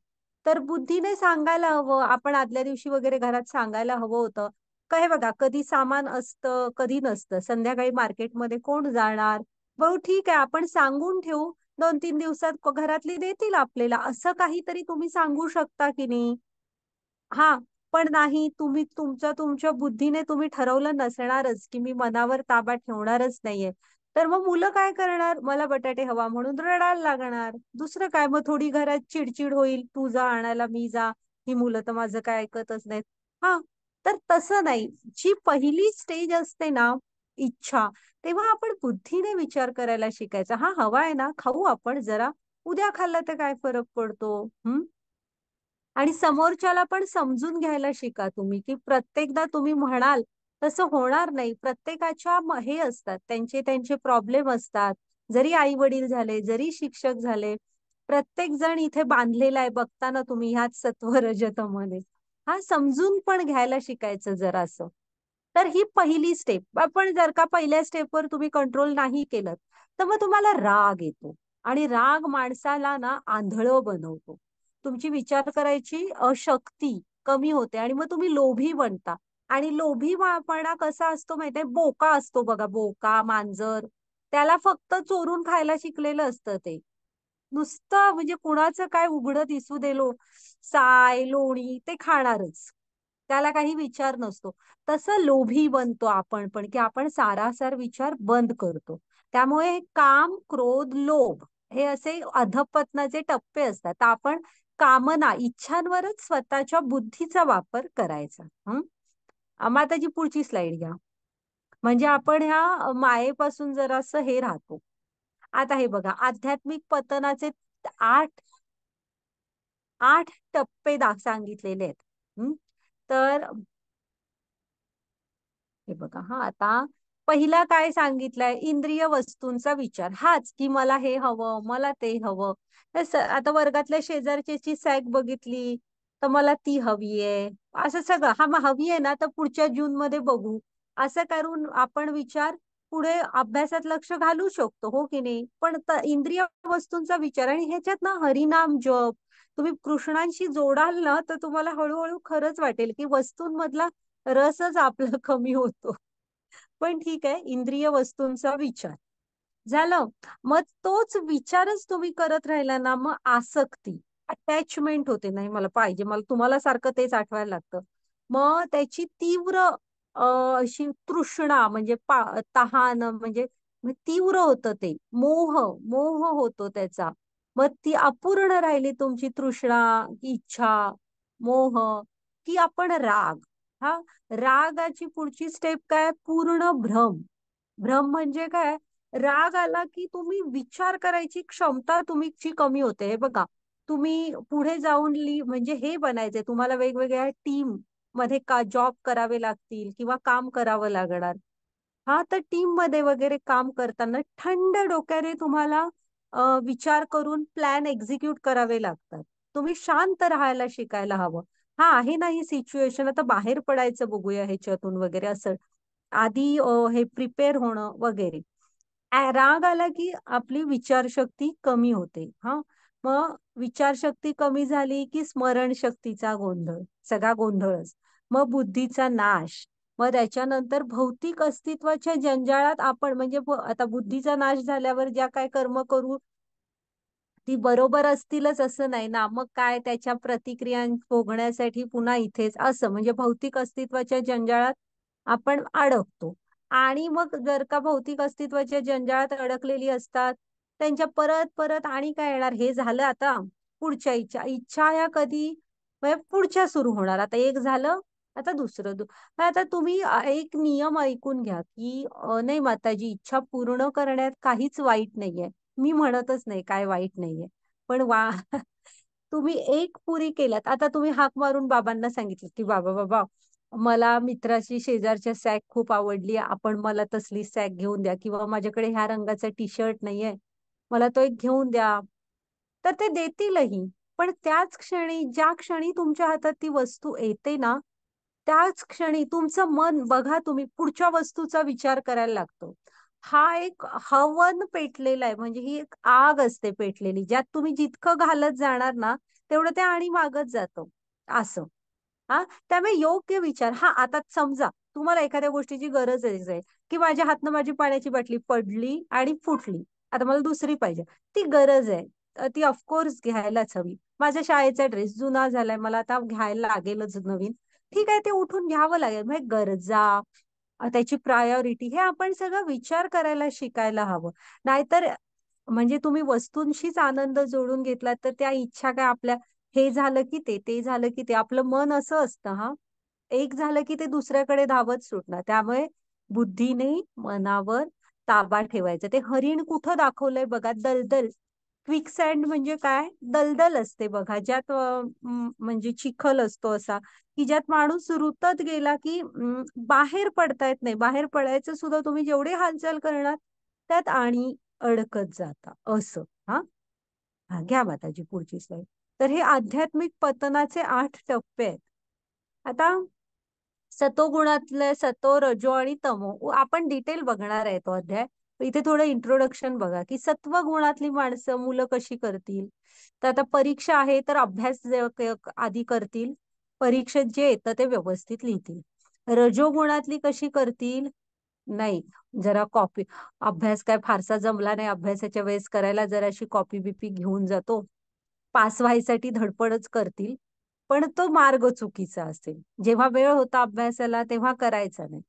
Speaker 1: तर बुद्धीने सांगायला हवं आपण आदल्या दिवशी वगैरे घरात सांगायला हवं होतं काय बघा कधी सामान असतं कधी नसतं संध्याकाळी मार्केटमध्ये कोण जाणार भाऊ ठीक आहे आपण सांगून ठेवू दोन तीन दिवसात घरातली देतील आपल्याला असं काहीतरी तुम्ही सांगू शकता की नाही हा पण नाही तुम्ही तुमच्या तुमच्या बुद्धीने तुम्ही ठरवलं नसणारच की मी मनावर ताबा ठेवणारच नाहीये तर मग मुलं काय करणार मला बटाटे हवा म्हणून रडायला लागणार दुसरं काय मग थोडी घरात चिडचिड होईल तू जा आणायला मी जा ही मुलं तर माझं काय ऐकतच नाहीत हा तर तसं नाही जी पहिली स्टेज असते ना इच्छा तेव्हा आपण बुद्धीने विचार करायला शिकायचा हा हवा आहे ना खाऊ आपण जरा उद्या खाल्ला तर काय फरक पडतो हम्म आणि समोरच्याला पण समजून घ्यायला शिका तुम्ही की प्रत्येकदा तुम्ही म्हणाल तसं होणार नाही प्रत्येकाच्या हे असतात त्यांचे त्यांचे प्रॉब्लेम असतात जरी आई वडील झाले जरी शिक्षक झाले प्रत्येक जण इथे बांधलेला आहे बघताना तुम्ही ह्याच सत्व रजतमध्ये हा समजून पण घ्यायला शिकायचं जरा असं तर ही पहिली स्टेप आपण जर का पहिल्या स्टेपवर तुम्ही कंट्रोल नाही केलं तर मग तुम्हाला राग येतो आणि राग माणसाला ना आंधळं बनवतो तुमची विचार करायची शक्ती कमी होते आणि मग तुम्ही लोभी बनता आणि लोभी लोभीपणा कसा असतो माहितीये बोका असतो बघा बोका मांजर त्याला फक्त चोरून खायला शिकलेलं असतं ते नुसतं म्हणजे कुणाचं काय उघड दिसू देलो साय लोणी ते खाणारच त्याला काही विचार नसतो तसं लोभी बनतो आपण पण की आपण सारासार विचार बंद करतो त्यामुळे काम क्रोध लोभ हे असे अधपतनाचे टप्पे असतात आपण कामना इच्छांवरच स्वतःच्या बुद्धीचा वापर करायचा हम्म आता जी पुढची स्लाइड घ्या म्हणजे आपण ह्या मायेपासून जरास हे राहतो आता हे बघा आध्यात्मिक पतनाचे आठ आठ टप्पे सांगितलेले आहेत तर हे बघा हा आता पहिला काय सांगितलंय इंद्रिय वस्तूंचा विचार हाच की मला हे हवं मला ते हवं आता वर्गातल्या शेजारच्याची सॅग बघितली तर मला ती हवी आहे असं सगळं हा हवी आहे ना तर पुढच्या जून मध्ये बघू असं करून आपण विचार पुढे अभ्यासात लक्ष घालू शकतो हो की नाही पण इंद्रिय वस्तूंचा विचार आणि ह्याच्यात ना हरिनाम जप तुम्ही कृष्णांशी जोडाल ना तर तुम्हाला हळूहळू खरंच वाटेल की वस्तूंमधला रसच आपला कमी होतो पण ठीक आहे इंद्रिय वस्तूंचा विचार झालं मग तोच विचारच तुम्ही करत राहिला ना मग आसक्ती अटॅचमेंट होते नाही मला पाहिजे मला तुम्हाला सारखं तेच आठवायला लागतं मग त्याची तीव्र अशी तृष्णा म्हणजे तहान म्हणजे, म्हणजे तीव्र होतं ते मोह मोह होतो त्याचा मग ती अपूर्ण राहिली तुमची तृष्णा इच्छा मोह की आपण राग हा रागाची पुढची स्टेप काय पूर्ण भ्रम भ्रम म्हणजे काय राग आला की तुम्ही विचार करायची क्षमता तुमची कमी होते हे बघा तुम्ही पुढे जाऊन ली म्हणजे हे बनायचंय तुम्हाला वेगवेगळ्या टीम मध्ये का जॉब करावे लागतील किंवा काम करावं लागणार हा तर टीम मध्ये वगैरे काम करताना थंड डोक्याने तुम्हाला विचार करून प्लॅन एक्झिक्यूट करावे लागतात तुम्ही शांत राहायला शिकायला हवं हा आहे ना ही सिच्युएशन आता बाहेर पडायचं बघूया ह्याच्यातून वगैरे असं आधी हे प्रिपेअर होणं वगैरे राग आला की आपली विचारशक्ती कमी होते हा मग विचारशक्ती कमी झाली की स्मरण शक्तीचा गोंधळ सगळा गोंधळच मग बुद्धीचा नाश मग त्याच्यानंतर भौतिक अस्तित्वाच्या जंजाळात आपण म्हणजे आता बुद्धीचा नाश झाल्यावर ज्या काय कर्म करू ती बरोबर असतीलच असं नाही ना मग काय त्याच्या प्रतिक्रिया भोगण्यासाठी पुन्हा इथेच असं म्हणजे भौतिक अस्तित्वाच्या जंजाळात आपण अडकतो आणि मग जर का भौतिक अस्तित्वाच्या जंजाळात अडकलेली असतात त्यांच्या परत परत आणि काय येणार हे झालं आता पुढच्या इच्छा इच्छा ह्या कधी म्हणजे पुढच्या सुरू होणार आता एक झालं आता दुसरं आता तुम्ही एक नियम ऐकून घ्या की नाही माताजी इच्छा पूर्ण करण्यात काहीच वाईट नाहीये मी म्हणतच नाही काय वाईट नाहीये पण वा तुम्ही एक पुरी केल्यात आता तुम्ही हाक मारून बाबांना सांगितलं की बाबा बाबा मला मित्राची शेजारच्या सॅक खूप आवडली आपण मला तसली सॅक घेऊन द्या किंवा माझ्याकडे ह्या रंगाचा टी शर्ट नाहीये मला तो एक घेऊन द्या तर ते देतीलही पण त्याच क्षणी ज्या क्षणी तुमच्या हातात ती वस्तू येते ना त्याच क्षणी तुमचं मन बघा तुम्ही पुढच्या वस्तूचा विचार करायला लागतो हा एक हवन पेटलेला आहे म्हणजे ही एक आग असते पेटलेली ज्यात तुम्ही जितकं घालत जाणार ना तेवढं ते आणि मागत जातं असं हा त्यामुळे योग्य विचार हा आता समजा तुम्हाला एखाद्या गोष्टीची गरज आहे की माझ्या हातनं माझी पाण्याची बाटली पडली आणि फुटली आता मला दुसरी पाहिजे ती गरज आहे ती ऑफकोर्स घ्यायलाच हवी माझ्या शाळेचा ड्रेस जुना झालाय मला आता घ्यायला लागेलच नवीन ठीक आहे ते उठून घ्यावं लागेल म्हणजे गरजा त्याची प्रायोरिटी हे आपण सगळं विचार करायला शिकायला हवं नाहीतर म्हणजे तुम्ही वस्तूंशीच आनंद जोडून घेतला तर त्या इच्छा काय आपल्या हे झालं की ते ते झालं की ते आपलं मन असं असतं हा एक झालं की ते दुसऱ्याकडे धावत सुटणार त्यामुळे बुद्धीने मनावर ताबा ठेवायचा ते हरिण कुठं दाखवलंय बघा दलदल क्विक सँड म्हणजे काय दलदल असते बघा ज्यात म्हणजे चिखल असतो असा की ज्यात माणूस रुतत गेला की बाहेर पडता येत नाही बाहेर पडायचं सुद्धा तुम्ही जेवढे हालचाल करणार त्यात आणि अडकत जाता असं हा हा घ्या बाताजी पुढची साईड तर हे आध्यात्मिक पतनाचे आठ टप्पे आहेत आता सतो गुणातले सतो रजो आणि तमो आपण डिटेल बघणार आहे तो अध्याय इथे थोडं इंट्रोडक्शन बघा की सत्व गुणातली माणसं मुलं कशी करतील तर आता परीक्षा आहे तर अभ्यास आधी करतील परीक्षेत जे येतं ते व्यवस्थित लिहितील रजोगुणातली कशी करतील नाही जरा कॉपी अभ्यास काय फारसा जमला नाही अभ्यासाच्या वेळेस करायला जराशी कॉपी बिपी घेऊन जातो पास व्हायसाठी धडपडच करतील पण तो मार्ग चुकीचा असेल जेव्हा वेळ होता अभ्यासाला तेव्हा करायचा नाही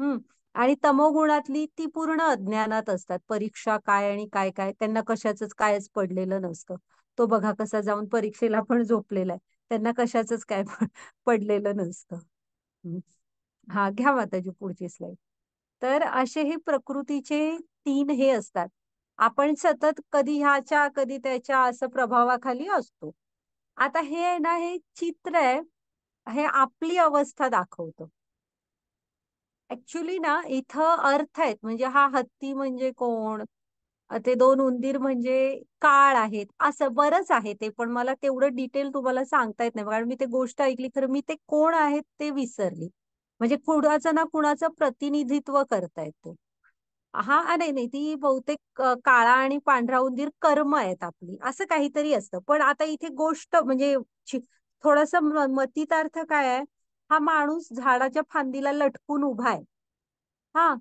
Speaker 1: हम्म आणि तमोगुणातली ती पूर्ण अज्ञानात असतात परीक्षा काय आणि काय काय त्यांना कशाच कायच पडलेलं नसतं तो बघा कसा जाऊन परीक्षेला पण झोपलेला आहे त्यांना कशाच काय पडलेलं नसतं हा घ्या माताजी पुढची स्लाईड तर असे हे प्रकृतीचे तीन हे असतात आपण सतत कधी ह्याच्या कधी त्याच्या असं प्रभावाखाली असतो आता हे ना हे चित्र आहे हे आपली अवस्था दाखवतं ऍक्च्युली ना इथं अर्थ आहेत म्हणजे हा हत्ती म्हणजे कोण ते दोन उंदीर म्हणजे काळ आहेत असं बरंच आहे ते पण मला तेवढं डिटेल तुम्हाला सांगता येत नाही कारण मी ते गोष्ट ऐकली खरं मी ते कोण आहेत ते विसरली म्हणजे कुणाचं ना कुणाचं प्रतिनिधित्व करतायत ते हा अरे नाही नाही ती बहुतेक काळा आणि पांढरा उंदीर कर्म आहेत आपली असं काहीतरी असतं पण आता इथे गोष्ट म्हणजे थोडस मतितार्थ काय आहे हा माणूस झाडाच्या फांदीला लटकून उभा आहे हा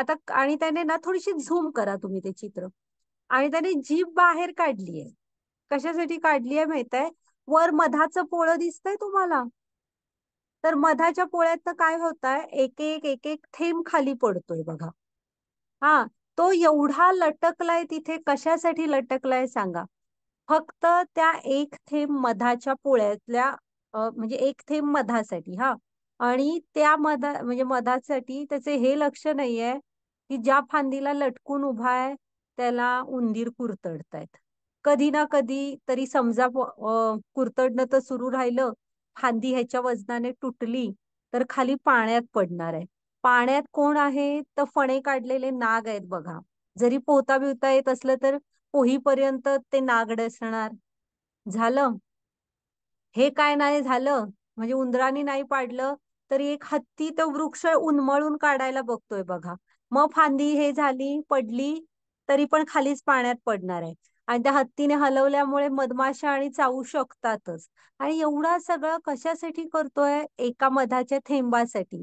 Speaker 1: आता आणि त्याने ना थोडीशी झूम करा तुम्ही ते चित्र आणि त्याने जीभ बाहेर काढली आहे कशासाठी काढली आहे माहित आहे वर मधाचं पोळं दिसतंय तुम्हाला तर मधाच्या पोळ्यात काय होत आहे एक एक एक एक थेंब खाली पडतोय बघा हा तो एवढा लटकलाय तिथे कशासाठी लटकलाय सांगा फक्त त्या एक थेंब मधाच्या पोळ्यातल्या म्हणजे एक थेंब मधासाठी हा आणि त्या मधा म्हणजे मधासाठी त्याचे हे लक्ष नाहीये की ज्या फांदीला लटकून उभा आहे त्याला उंदीर कुरतडतायत कधी ना कधी तरी समजा कुरतडणं तर सुरू राहिलं फांदी ह्याच्या वजनाने तुटली तर खाली पाण्यात पडणार आहे पाण्यात कोण आहे तर फणे काढलेले नाग आहेत बघा जरी पोहता बिवता येत असलं तर पोहीपर्यंत ते नाग डसणार झालं हे काय नाही झालं म्हणजे उंदराने नाही पाडलं तरी एक हत्ती तो वृक्ष उन्मळून काढायला बघतोय बघा मग फांदी हे झाली पडली तरी पण खालीच पाण्यात पडणार आहे आणि त्या हत्तीने हलवल्यामुळे मधमाशा आणि चावू शकतातच आणि एवढा सगळं कशासाठी करतोय एका मधाच्या थेंबासाठी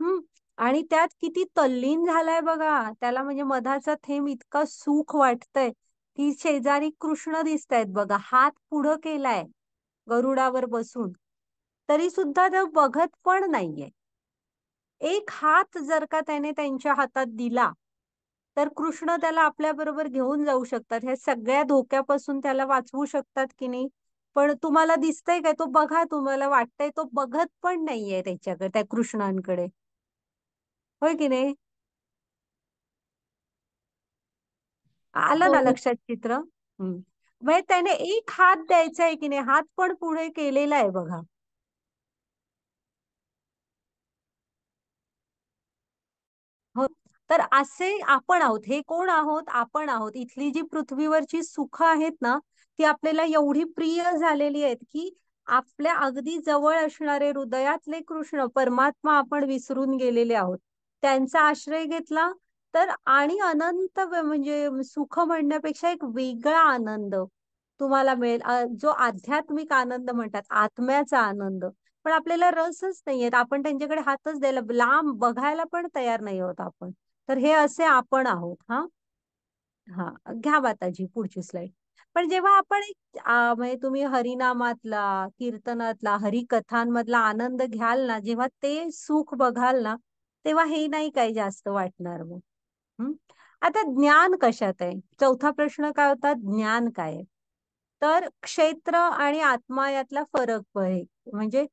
Speaker 1: हम्म आणि त्यात किती तल्लीन झालाय बघा त्याला म्हणजे मधाचा थेंब इतका सुख वाटतंय की शेजारी कृष्ण दिसतायत बघा हात पुढं केलाय गरुडावर बसून तरी सुद्धा तो बघत पण नाहीये एक हात जर का त्याने त्यांच्या हातात दिला तर कृष्ण त्याला आपल्या बरोबर घेऊन जाऊ शकतात ह्या सगळ्या धोक्यापासून त्याला वाचवू शकतात की नाही पण तुम्हाला दिसतंय काय तो बघा तुम्हाला वाटतंय तो बघत पण नाहीये त्याच्याकडे त्या कृष्णांकडे होय की नाही आलं ना हो, हो. लक्षात चित्र हम्म म्हणजे त्याने एक हात द्यायचा आहे की नाही हात पण पुढे केलेला आहे बघा हो तर असे आपण आहोत हे कोण आहोत आपण आहोत इथली जी पृथ्वीवरची सुख आहेत ना ती आपल्याला एवढी प्रिय झालेली आहेत की आपल्या अगदी जवळ असणारे हृदयातले कृष्ण परमात्मा आपण विसरून गेलेले आहोत त्यांचा आश्रय घेतला तर आणि अनंत म्हणजे सुख म्हणण्यापेक्षा एक वेगळा आनंद तुम्हाला मिळेल जो आध्यात्मिक आनंद म्हणतात आत्म्याचा आनंद पण आपल्याला रसच नाहीयेत आपण त्यांच्याकडे हातच द्यायला लांब बघायला पण तयार नाही होत आपण तर हे असे आपण आहोत हा हा घ्या बाताजी पुढची स्लाइड पण जेव्हा आपण एक म्हणजे तुम्ही हरिनामातला कीर्तनातला हरिकथांमधला आनंद घ्याल ना जेव्हा ते सुख बघाल ना तेव्हा हे नाही काही जास्त वाटणार मग आता ज्ञान कशात आहे चौथा प्रश्न काय होता ज्ञान काय तर क्षेत्र आणि आत्मा यातला फरक आहे म्हणजे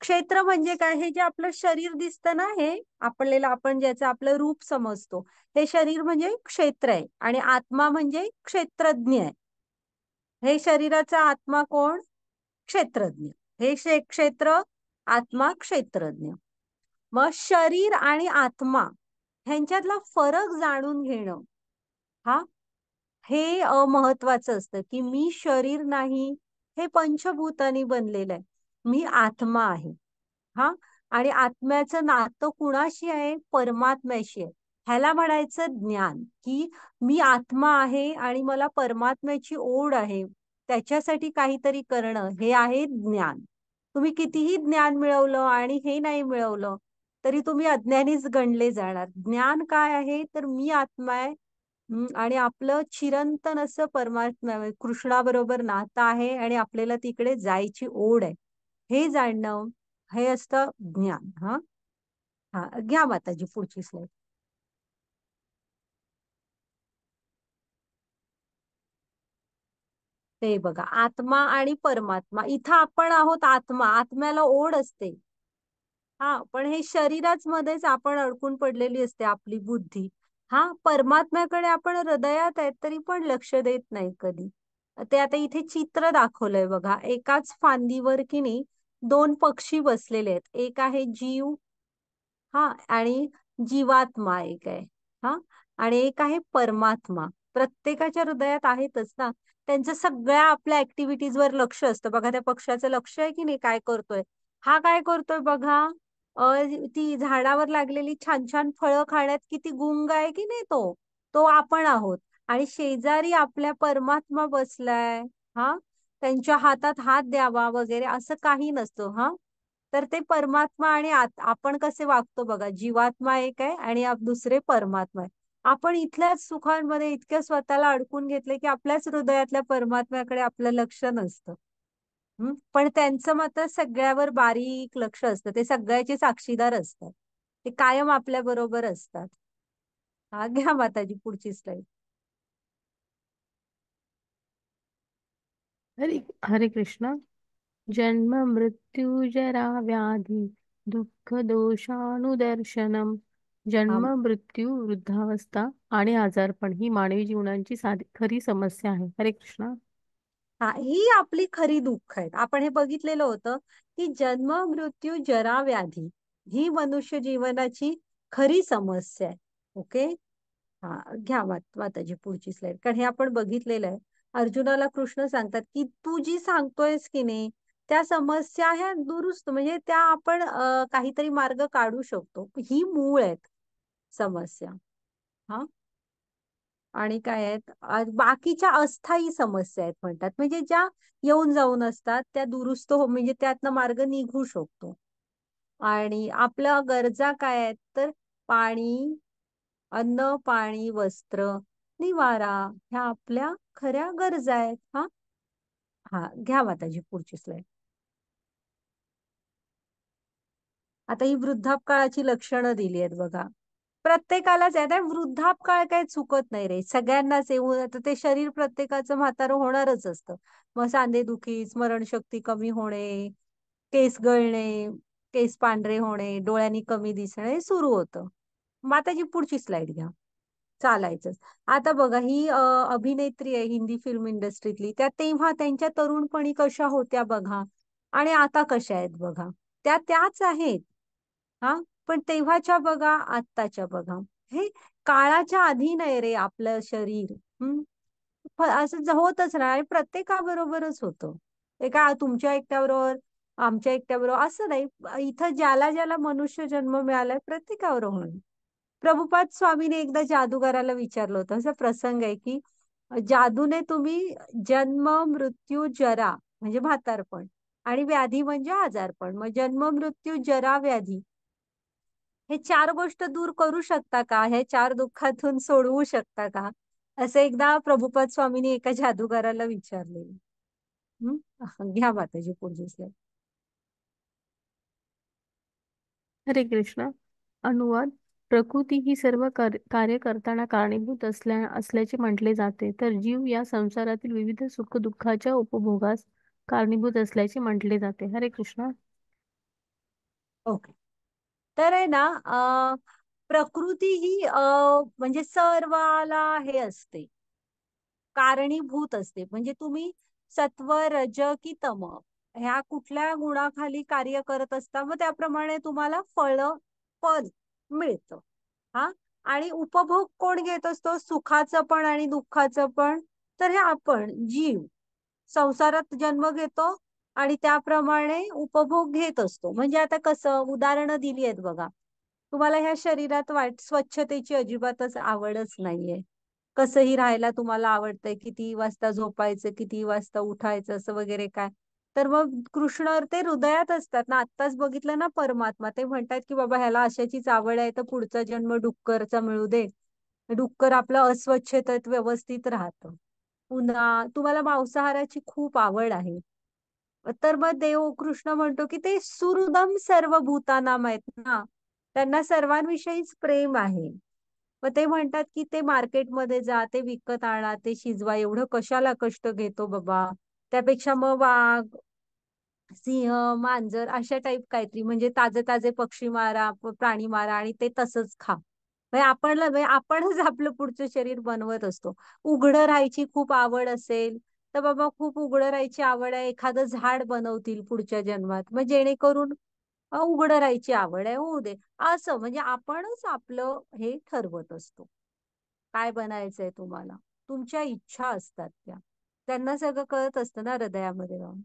Speaker 1: क्षेत्र म्हणजे काय हे जे आपलं शरीर दिसतं ना हे आपलेलं आपण ज्याचं आपलं रूप समजतो हे शरीर म्हणजे क्षेत्र आहे आणि आत्मा म्हणजे क्षेत्रज्ञ आहे हे शरीराचा आत्मा कोण क्षेत्रज्ञ हे क्षेत्र आत्मा क्षेत्रज्ञ मग शरीर आणि आत्मा ह्यांच्यातला फरक जाणून घेणं हा हे महत्वाचं असतं की मी शरीर नाही हे पंचभूतांनी बनलेलं आहे मी आत्मा आहे हा आणि आत्म्याचं नातं कुणाशी आहे परमात्म्याशी आहे ह्याला म्हणायचं ज्ञान की मी आत्मा आहे आणि मला परमात्म्याची ओढ आहे त्याच्यासाठी काहीतरी करणं हे आहे ज्ञान तुम्ही कितीही ज्ञान मिळवलं आणि हे नाही मिळवलं तरी तुम्ही अज्ञानीच गणले जाणार ज्ञान काय आहे तर मी आत्मा आहे आणि आपलं चिरंतन असं परमात्मा कृष्णाबरोबर नातं आहे आणि आपल्याला तिकडे जायची ओढ आहे हे जाणणं हे असतं ज्ञान हा हा घ्या माताजी पुढची स्लाईड ते बघा आत्मा आणि परमात्मा इथं आपण आहोत आत्मा आत्म्याला ओढ असते हा पण हे शरीराच मध्येच आपण अडकून पडलेली असते आपली बुद्धी हा परमात्म्याकडे आपण हृदयात आहेत तरी पण लक्ष देत नाही कधी ते आता इथे चित्र दाखवलंय बघा एकाच फांदीवर कि नाही दोन पक्षी बसलेले आहेत एक आहे जीव हा आणि जीवात्मा एक आहे हा आणि एक आहे परमात्मा प्रत्येकाच्या हृदयात आहेतच ना त्यांचं सगळ्या आपल्या ऍक्टिव्हिटीज वर लक्ष असतं बघा त्या पक्षाचं लक्ष आहे की नाही काय करतोय हा काय करतोय बघा ती झाडावर लागलेली छान छान फळं खाण्यात किती गुंग आहे की नाही तो तो आपण आहोत आणि शेजारी आपल्या परमात्मा बसलाय हा त्यांच्या हातात हात द्यावा वगैरे असं काही नसतं हा तर ते परमात्मा आणि आपण कसे वागतो बघा जीवात्मा एक आहे आणि दुसरे परमात्मा आहे आपण इथल्याच सुखांमध्ये इतक्या स्वतःला अडकून घेतले की आपल्याच हृदयातल्या परमात्म्याकडे आपलं लक्ष नसतं पण त्यांचं मात्र सगळ्यावर बारीक लक्ष असतं ते सगळ्याचे साक्षीदार असतात ते कायम आपल्या बरोबर असतात हा घ्या माताजी पुढची स्लाईड हरे हरे कृष्ण जन्म मृत्यू जरा व्याधी दुःख दोषानुदर्शनम जन्म मृत्यू वृद्धावस्था आणि आजारपण ही मानवी जीवनाची साधी खरी समस्या आहे हरे कृष्ण हा ही आपली खरी दुःख आहेत आपण हे बघितलेलं होतं की जन्म मृत्यू जरा व्याधी ही मनुष्य जीवनाची खरी समस्या आहे ओके हा घ्या माताजी पुढची स्लाइड कारण हे आपण बघितलेलं आहे अर्जुनाला कृष्ण सांगतात की तू जी सांगतोयस की नाही त्या समस्या ह्या दुरुस्त म्हणजे त्या आपण काहीतरी मार्ग काढू शकतो ही मूळ आहेत समस्या हा आणि काय आहेत बाकीच्या अस्थायी समस्या आहेत म्हणतात म्हणजे ज्या येऊन जाऊन असतात त्या दुरुस्त हो म्हणजे त्यातनं मार्ग निघू शकतो आणि आपल्या गरजा काय आहेत तर पाणी अन्न पाणी वस्त्र निवारा ह्या आपल्या खऱ्या गरजा आहेत हा हा घ्यावा माताजी पुढची स्लाईड आता ही वृद्धापकाळाची लक्षणं दिली आहेत बघा प्रत्येकालाच आहे वृद्धापकाळ काय चुकत नाही रे सगळ्यांनाच येऊन आता ते शरीर प्रत्येकाचं म्हातारं होणारच असतं मग सांधे स्मरण स्मरणशक्ती कमी होणे केस गळणे केस पांढरे होणे डोळ्यांनी कमी दिसणे सुरू होतं माताजी पुढची स्लाइड घ्या चालायचं आता बघा ही अभिनेत्री आहे हिंदी फिल्म इंडस्ट्रीतली त्या तेव्हा त्यांच्या तरुणपणी कशा होत्या बघा आणि आता कशा आहेत बघा त्या त्याच आहेत हा पण तेव्हाच्या बघा आत्ताच्या बघा हे काळाच्या आधी नाही रे आपलं शरीर हम्म असं होतच नाही प्रत्येकाबरोबरच होतं ते काय तुमच्या एकट्याबरोबर आमच्या एकट्याबरोबर असं नाही इथं ज्याला ज्याला मनुष्य जन्म मिळालाय प्रत्येकावर होणं प्रभुपाद स्वामीने एकदा जादूगाराला विचारलं होतं असा प्रसंग आहे की जादूने तुम्ही जन्म मृत्यू जरा म्हणजे म्हातारपण आणि व्याधी म्हणजे आजारपण मग जन्म मृत्यू जरा व्याधी हे चार गोष्ट दूर करू शकता का हे चार दुःखातून सोडवू शकता का असं एकदा प्रभुपद स्वामींनी एका जादूगाराला विचारले घ्या माताजी पुढचे हरे कृष्ण अनुवाद प्रकृती ही सर्व कार्य करताना कारणीभूत असल्या असल्याचे म्हटले जाते तर जीव या संसारातील विविध सुख दुःखाच्या उपभोगास कारणीभूत असल्याचे म्हटले जाते हरे कृष्ण ओके तर आहे ना अ, प्रकृती ही अ, म्हणजे सर्वाला हे असते कारणीभूत असते म्हणजे तुम्ही सत्व रज की तम ह्या कुठल्या गुणाखाली कार्य करत असता मग त्याप्रमाणे तुम्हाला फळ फल मिळतं हा आणि उपभोग कोण घेत असतो सुखाचं पण आणि दुःखाचं पण तर हे आपण जीव संसारात जन्म घेतो आणि त्याप्रमाणे उपभोग घेत असतो म्हणजे आता कसं उदाहरणं दिली आहेत बघा तुम्हाला ह्या शरीरात वाट स्वच्छतेची अजिबातच आवडच नाहीये कसंही राहायला तुम्हाला आवडतंय किती वाजता झोपायचं किती वाजता उठायचं असं वगैरे काय तर मग कृष्ण ते हृदयात असतात ना आत्ताच बघितलं ना परमात्मा ते म्हणतात की बाबा ह्याला अशाचीच आवड आहे तर पुढचा जन्म डुक्करचा मिळू दे डुक्कर आपलं अस्वच्छतेत व्यवस्थित राहतं पुन्हा तुम्हाला मांसाहाराची खूप आवड आहे तर मग देव कृष्ण म्हणतो की ते सुरुदम सर्व भूताना आहेत ना त्यांना सर्वांविषयीच प्रेम आहे मग ते म्हणतात की ते मार्केटमध्ये जा ते विकत आणा ते शिजवा एवढं कशाला कष्ट घेतो बाबा त्यापेक्षा मग वाघ सिंह मांजर अशा टाईप काहीतरी म्हणजे ताजे ताजे पक्षी मारा प्राणी मारा आणि ते तसंच खा म्हणजे आपण म्हणजे आपणच आपलं पुढचं शरीर बनवत असतो उघडं राहायची खूप आवड असेल तर बाबा खूप उघडं राहायची आवड आहे एखादं झाड बनवतील पुढच्या जन्मात मग जेणेकरून उघडं राहायची आवड आहे होऊ दे असं म्हणजे आपणच आपलं हे ठरवत असतो काय बनायचंय तुम्हाला तुमच्या इच्छा असतात त्या त्यांना सगळं कळत असतं ना हृदयामध्ये राहून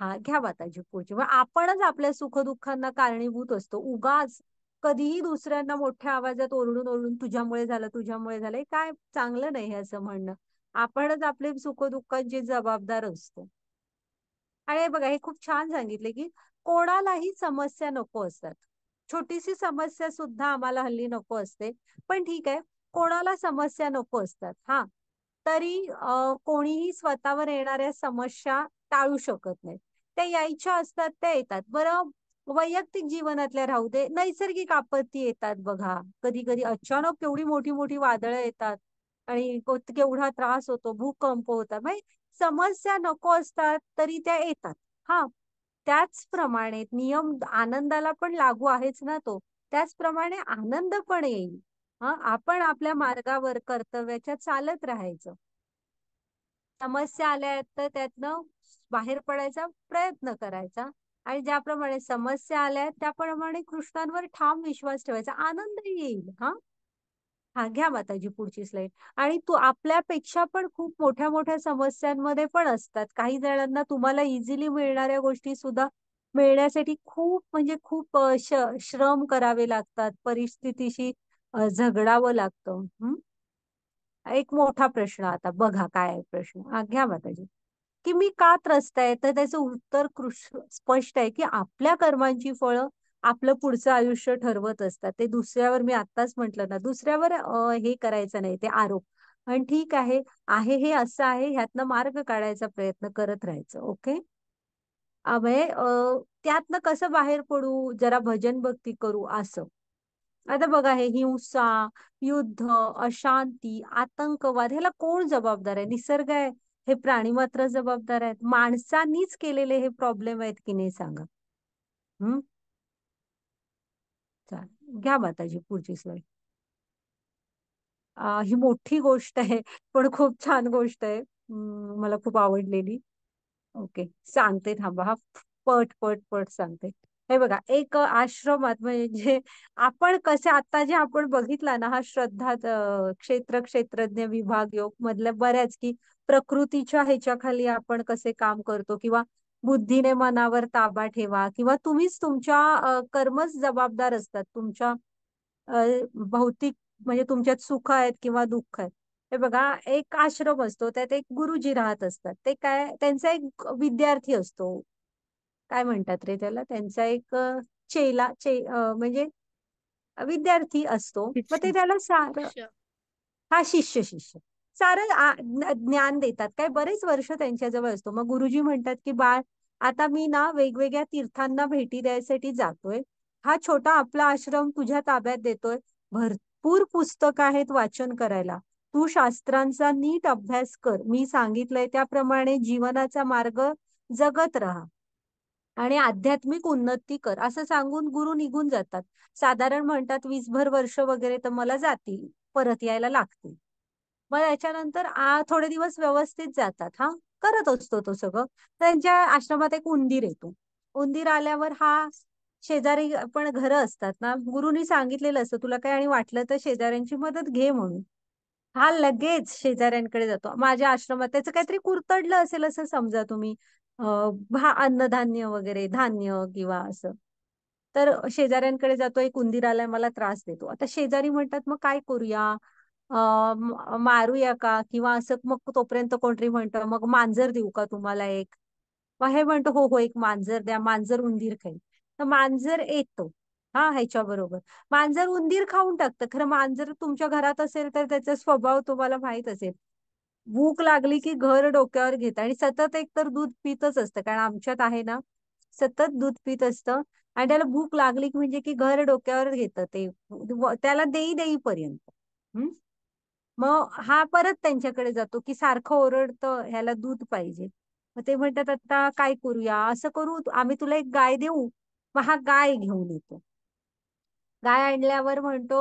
Speaker 1: हा घ्या बाताजी पुढची मग आपणच आपल्या सुखदुःखांना कारणीभूत असतो उगाच कधीही दुसऱ्यांना मोठ्या आवाजात ओरडून ओरडून तुझ्यामुळे झालं तुझ्यामुळे झालं काय चांगलं नाही असं म्हणणं आपणच आपले सुखदुःखांची जबाबदार असतो आणि बघा हे खूप छान सांगितले की कोणालाही समस्या नको असतात छोटीशी समस्या सुद्धा आम्हाला हल्ली नको असते पण ठीक आहे कोणाला समस्या नको असतात हा तरी कोणीही स्वतःवर येणाऱ्या समस्या टाळू शकत नाही त्या यायच्या असतात त्या येतात बरं वैयक्तिक जीवनातल्या राहू दे नैसर्गिक आपत्ती येतात बघा कधी कधी अचानक एवढी मोठी मोठी वादळं येतात आणि केवढा त्रास होतो भूकंप होतात म्हणजे समस्या नको असतात तरी त्या येतात हा त्याचप्रमाणे नियम आनंदाला पण लागू आहेच ना तो त्याचप्रमाणे आनंद पण येईल हा आपण आपल्या मार्गावर कर्तव्याच्या चालत राहायचं समस्या आल्या तर त्यातनं बाहेर पडायचा प्रयत्न करायचा आणि ज्याप्रमाणे समस्या आल्या त्याप्रमाणे कृष्णांवर ठाम विश्वास ठेवायचा आनंद येईल हा हा घ्या माताजी पुढची स्लाईड आणि तू आपल्यापेक्षा पण खूप मोठ्या मोठ्या समस्यांमध्ये पण असतात काही जणांना तुम्हाला इझिली मिळणाऱ्या गोष्टी सुद्धा मिळण्यासाठी खूप म्हणजे खूप श्रम करावे लागतात परिस्थितीशी झगडावं लागतं एक मोठा प्रश्न आता बघा काय आहे प्रश्न घ्या माताजी की मी का त्रस्त आहे तर त्याचं उत्तर स्पष्ट आहे की आपल्या कर्मांची फळं आपलं पुढचं आयुष्य ठरवत असतात ते दुसऱ्यावर मी आत्ताच म्हटलं ना दुसऱ्यावर हे करायचं नाही ते आरोप पण ठीक आहे आहे हे असं आहे ह्यातनं मार्ग काढायचा प्रयत्न करत राहायचं ओके अभय त्यातनं कसं बाहेर पडू जरा भजन भक्ती करू असं आता बघा हे हिंसा युद्ध अशांती आतंकवाद ह्याला कोण जबाबदार आहे निसर्ग आहे हे प्राणी मात्र जबाबदार आहेत माणसांनीच केलेले हे प्रॉब्लेम आहेत की नाही सांगा हम्म चाल घ्या माताजी पुढची स्लाईड ही मोठी गोष्ट आहे पण खूप छान गोष्ट आहे मला खूप आवडलेली ओके सांगते थांबा हा पट पट पट सांगते हे बघा एक आश्रमात म्हणजे आपण कसे आता जे आपण बघितला ना हा श्रद्धा क्षेत्र क्षेत्रज्ञ विभाग योग मधल्या बऱ्याच की प्रकृतीच्या खाली आपण कसे काम करतो किंवा बुद्धीने मनावर ताबा ठेवा किंवा तुम्हीच तुमच्या कर्मच जबाबदार असतात तुमच्या भौतिक म्हणजे तुमच्यात सुख आहेत किंवा दुःख आहेत हे बघा एक आश्रम असतो त्यात एक गुरुजी राहत असतात ते काय त्यांचा एक विद्यार्थी असतो काय म्हणतात रे त्याला त्यांचा एक चेला चे म्हणजे विद्यार्थी असतो मग ते त्याला सार हा शिष्य शिष्य सारं ज्ञान देतात काय बरेच वर्ष त्यांच्याजवळ असतो मग गुरुजी म्हणतात की बाळ आता मी ना वेगवेगळ्या तीर्थांना भेटी द्यायसाठी जातोय हा छोटा आपला आश्रम तुझ्या ताब्यात देतोय भरपूर पुस्तक आहेत वाचन करायला तू शास्त्रांचा नीट अभ्यास कर मी सांगितलंय त्याप्रमाणे जीवनाचा मार्ग जगत राहा आणि आध्यात्मिक उन्नती कर असं सांगून गुरु निघून जातात साधारण म्हणतात वीसभर वर्ष वगैरे तर मला जातील परत यायला लागतील मग त्याच्यानंतर थोडे दिवस व्यवस्थित जातात हा करत असतो तो सगळं त्यांच्या आश्रमात एक उंदीर येतो उंदीर आल्यावर हा शेजारी पण घर असतात ना गुरुनी सांगितलेलं असतं तुला काही आणि वाटलं तर शेजाऱ्यांची मदत घे म्हणून हा लगेच शेजाऱ्यांकडे जातो माझ्या आश्रमात त्याचं काहीतरी कुरतडलं असेल असं समजा तुम्ही अन्नधान्य वगैरे धान्य किंवा असं तर शेजाऱ्यांकडे जातो एक उंदीर आलाय मला त्रास देतो आता शेजारी म्हणतात मग काय करूया मारूया का किंवा असं मग तोपर्यंत कोणतरी म्हणतो मग मांजर देऊ का तुम्हाला एक मग हे म्हणतो हो हो एक मांजर द्या मांजर उंदीर खाईल तर मांजर येतो हा ह्याच्या बरोबर मांजर उंदीर खाऊन टाकतं खरं मांजर तुमच्या घरात असेल तर त्याचा स्वभाव तुम्हाला माहित असेल भूक लागली की घर डोक्यावर घेतं आणि सतत एक तर दूध पितच असतं कारण आमच्यात आहे ना सतत दूध पित असतं आणि त्याला भूक लागली की म्हणजे की घर डोक्यावर घेतं ते त्याला देई देईपर्यंत हम्म मग हा परत त्यांच्याकडे जातो की सारखं ओरडतं ह्याला दूध पाहिजे मग ते म्हणतात आता काय करूया असं करू आम्ही तुला एक गाय देऊ मग हा गाय घेऊन येतो गाय आणल्यावर म्हणतो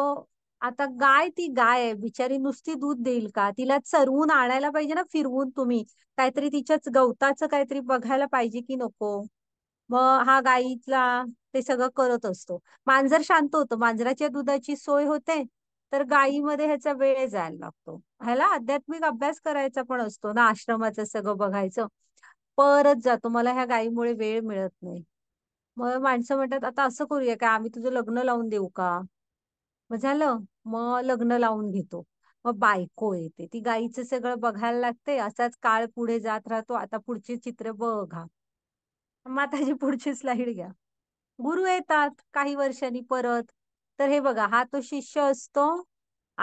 Speaker 1: आता गाय ती गाय आहे बिचारी नुसती दूध देईल का तिला चरवून आणायला पाहिजे ना फिरवून तुम्ही काहीतरी तिच्याच गवताचं काहीतरी बघायला पाहिजे की नको मग हा गायीतला ते सगळं करत असतो मांजर शांत होतं मांजराच्या दुधाची सोय होते तर गायीमध्ये ह्याचा वेळ जायला लागतो ह्याला आध्यात्मिक अभ्यास करायचा पण असतो ना आश्रमाचं सगळं बघायचं परत जातो मला ह्या गायीमुळे वेळ मिळत नाही मग माणसं म्हणतात आता असं करूया का आम्ही तुझं लग्न लावून देऊ का मग झालं मग लग्न लावून घेतो मग बायको येते ती गायीचं सगळं बघायला लागते असाच काळ पुढे जात राहतो आता पुढची चित्र बघा माताची पुढची स्लाइड घ्या गुरु येतात काही वर्षांनी परत तर हे बघा हा तो शिष्य असतो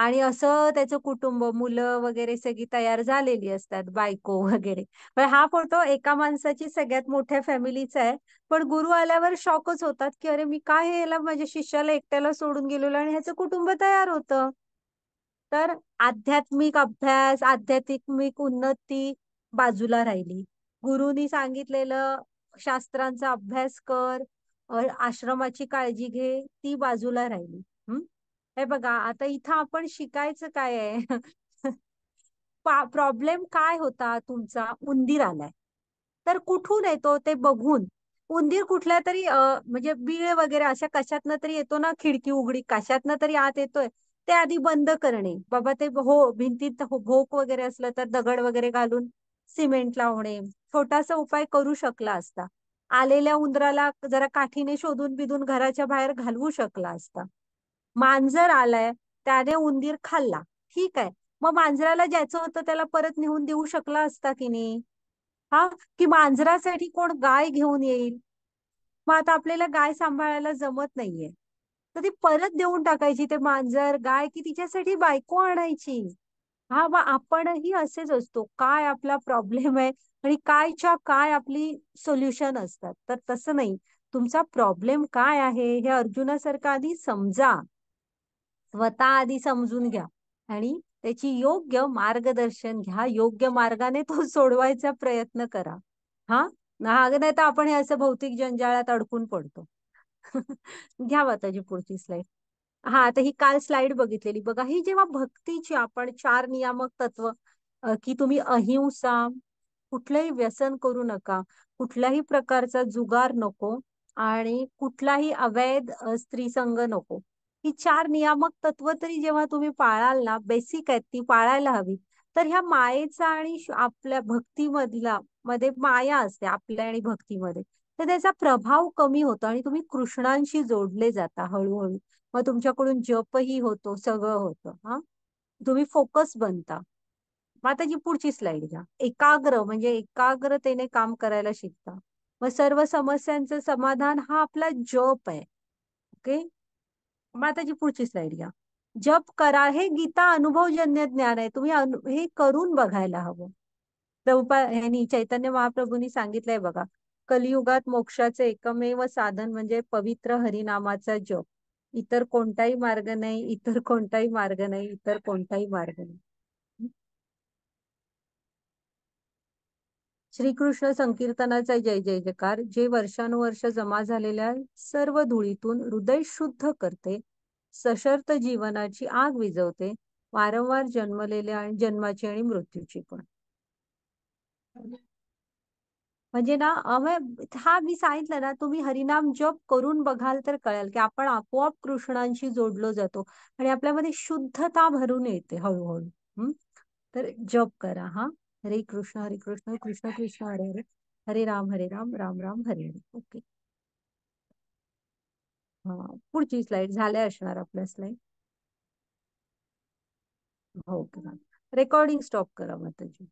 Speaker 1: आणि असं त्याचं कुटुंब मुलं वगैरे सगळी तयार झालेली असतात बायको वगैरे पण हा फोटो एका माणसाची सगळ्यात मोठ्या फॅमिलीचा आहे पण गुरु आल्यावर शॉकच होतात की अरे मी काय याला माझ्या शिष्याला एकट्याला सोडून गेलेलो आणि ह्याचं कुटुंब तयार होतं तर आध्यात्मिक अभ्यास आध्यात्मिक उन्नती बाजूला राहिली गुरुनी सांगितलेलं शास्त्रांचा अभ्यास कर आश्रमाची काळजी घे ती बाजूला राहिली हम्म हे बघा आता इथं आपण शिकायचं काय आहे प्रॉब्लेम काय होता तुमचा उंदीर आलाय तर कुठून येतो ते बघून उंदीर कुठल्या तरी म्हणजे बीळ वगैरे अशा कशातनं तरी येतो ना खिडकी उघडी कशातनं तरी आत येतोय ते आधी बंद करणे बाबा ते हो भिंतीत हो, भोक वगैरे असलं तर दगड वगैरे घालून सिमेंट लावणे छोटासा उपाय करू शकला असता आलेल्या उंदराला जरा काठीने शोधून बिधून घराच्या बाहेर घालवू शकला असता मांजर आलाय त्याने उंदीर खाल्ला ठीक आहे मग मांजराला ज्याचं होतं त्याला परत नेऊन देऊ शकला असता की नाही हा की मांजरासाठी कोण गाय घेऊन येईल मग आता आपल्याला गाय सांभाळायला जमत नाहीये तर ती परत देऊन टाकायची ते मांजर गाय की तिच्यासाठी बायको आणायची हा व आपणही असेच असतो काय आपला प्रॉब्लेम आहे आणि कायच्या काय आपली सोल्युशन असतात तर तसं नाही तुमचा प्रॉब्लेम काय आहे हे अर्जुनासारखं आधी समजा स्वतः आधी समजून घ्या आणि त्याची योग्य मार्गदर्शन घ्या योग्य मार्गाने तो सोडवायचा प्रयत्न करा हा नाही तर आपण हे असं भौतिक जंजाळात अडकून पडतो घ्या त्याची पुढची स्लाईड हा तर ही काल स्लाइड बघितलेली बघा ही जेव्हा भक्तीची आपण चार नियामक तत्व की तुम्ही अहिंसा कुठलंही व्यसन करू नका कुठल्याही प्रकारचा जुगार नको आणि कुठलाही अवैध स्त्री संघ नको ही चार नियामक तत्व तरी जेव्हा तुम्ही पाळाल ना बेसिक आहेत ती पाळायला हवी तर ह्या मायेचा आणि आपल्या भक्तीमधला मध्ये माया असते आपल्या आणि भक्तीमध्ये तर त्याचा प्रभाव कमी होतो आणि तुम्ही कृष्णांशी जोडले जाता हळूहळू मग तुमच्याकडून जपही होतो सगळं होतं हा तुम्ही फोकस बनता मग आता जी पुढची स्लाइड घ्या एकाग्र म्हणजे एकाग्रतेने काम करायला शिकता मग सर्व समस्यांचं समाधान हा आपला जप आहे ओके मग आता जी पुढची स्लाइड घ्या जप करा हे गीता अनुभवजन्य ज्ञान आहे तुम्ही हे करून बघायला हवं प्रभुपा यांनी चैतन्य महाप्रभूंनी सांगितलंय बघा कलियुगात मोक्षाचे एकमेव साधन म्हणजे पवित्र हरिनामाचा जप इतर कोणताही मार्ग नाही इतर कोणताही मार्ग नाही इतर कोणताही मार्ग नाही श्रीकृष्ण संकीर्तनाचा जय जय जयकार जे वर्षानुवर्ष जमा झालेल्या सर्व धुळीतून हृदय शुद्ध करते सशर्त जीवनाची आग विजवते वारंवार जन्मलेल्या जन्माची आणि मृत्यूची पण म्हणजे ना हा मी सांगितलं ना तुम्ही हरिनाम जप करून बघाल तर कळेल की आपण आपोआप कृष्णांशी जोडलो जातो आणि आपल्यामध्ये शुद्धता भरून येते हळूहळू तर जप करा हा हरे कृष्ण हरे कृष्ण कृष्ण कृष्ण हरे हरे हरे राम हरे राम राम राम हरे हरे ओके हा पुढची स्लाइड झाल्या असणार आपल्या स्लाइड ओके हो, हो. रेकॉर्डिंग स्टॉप करा माताजी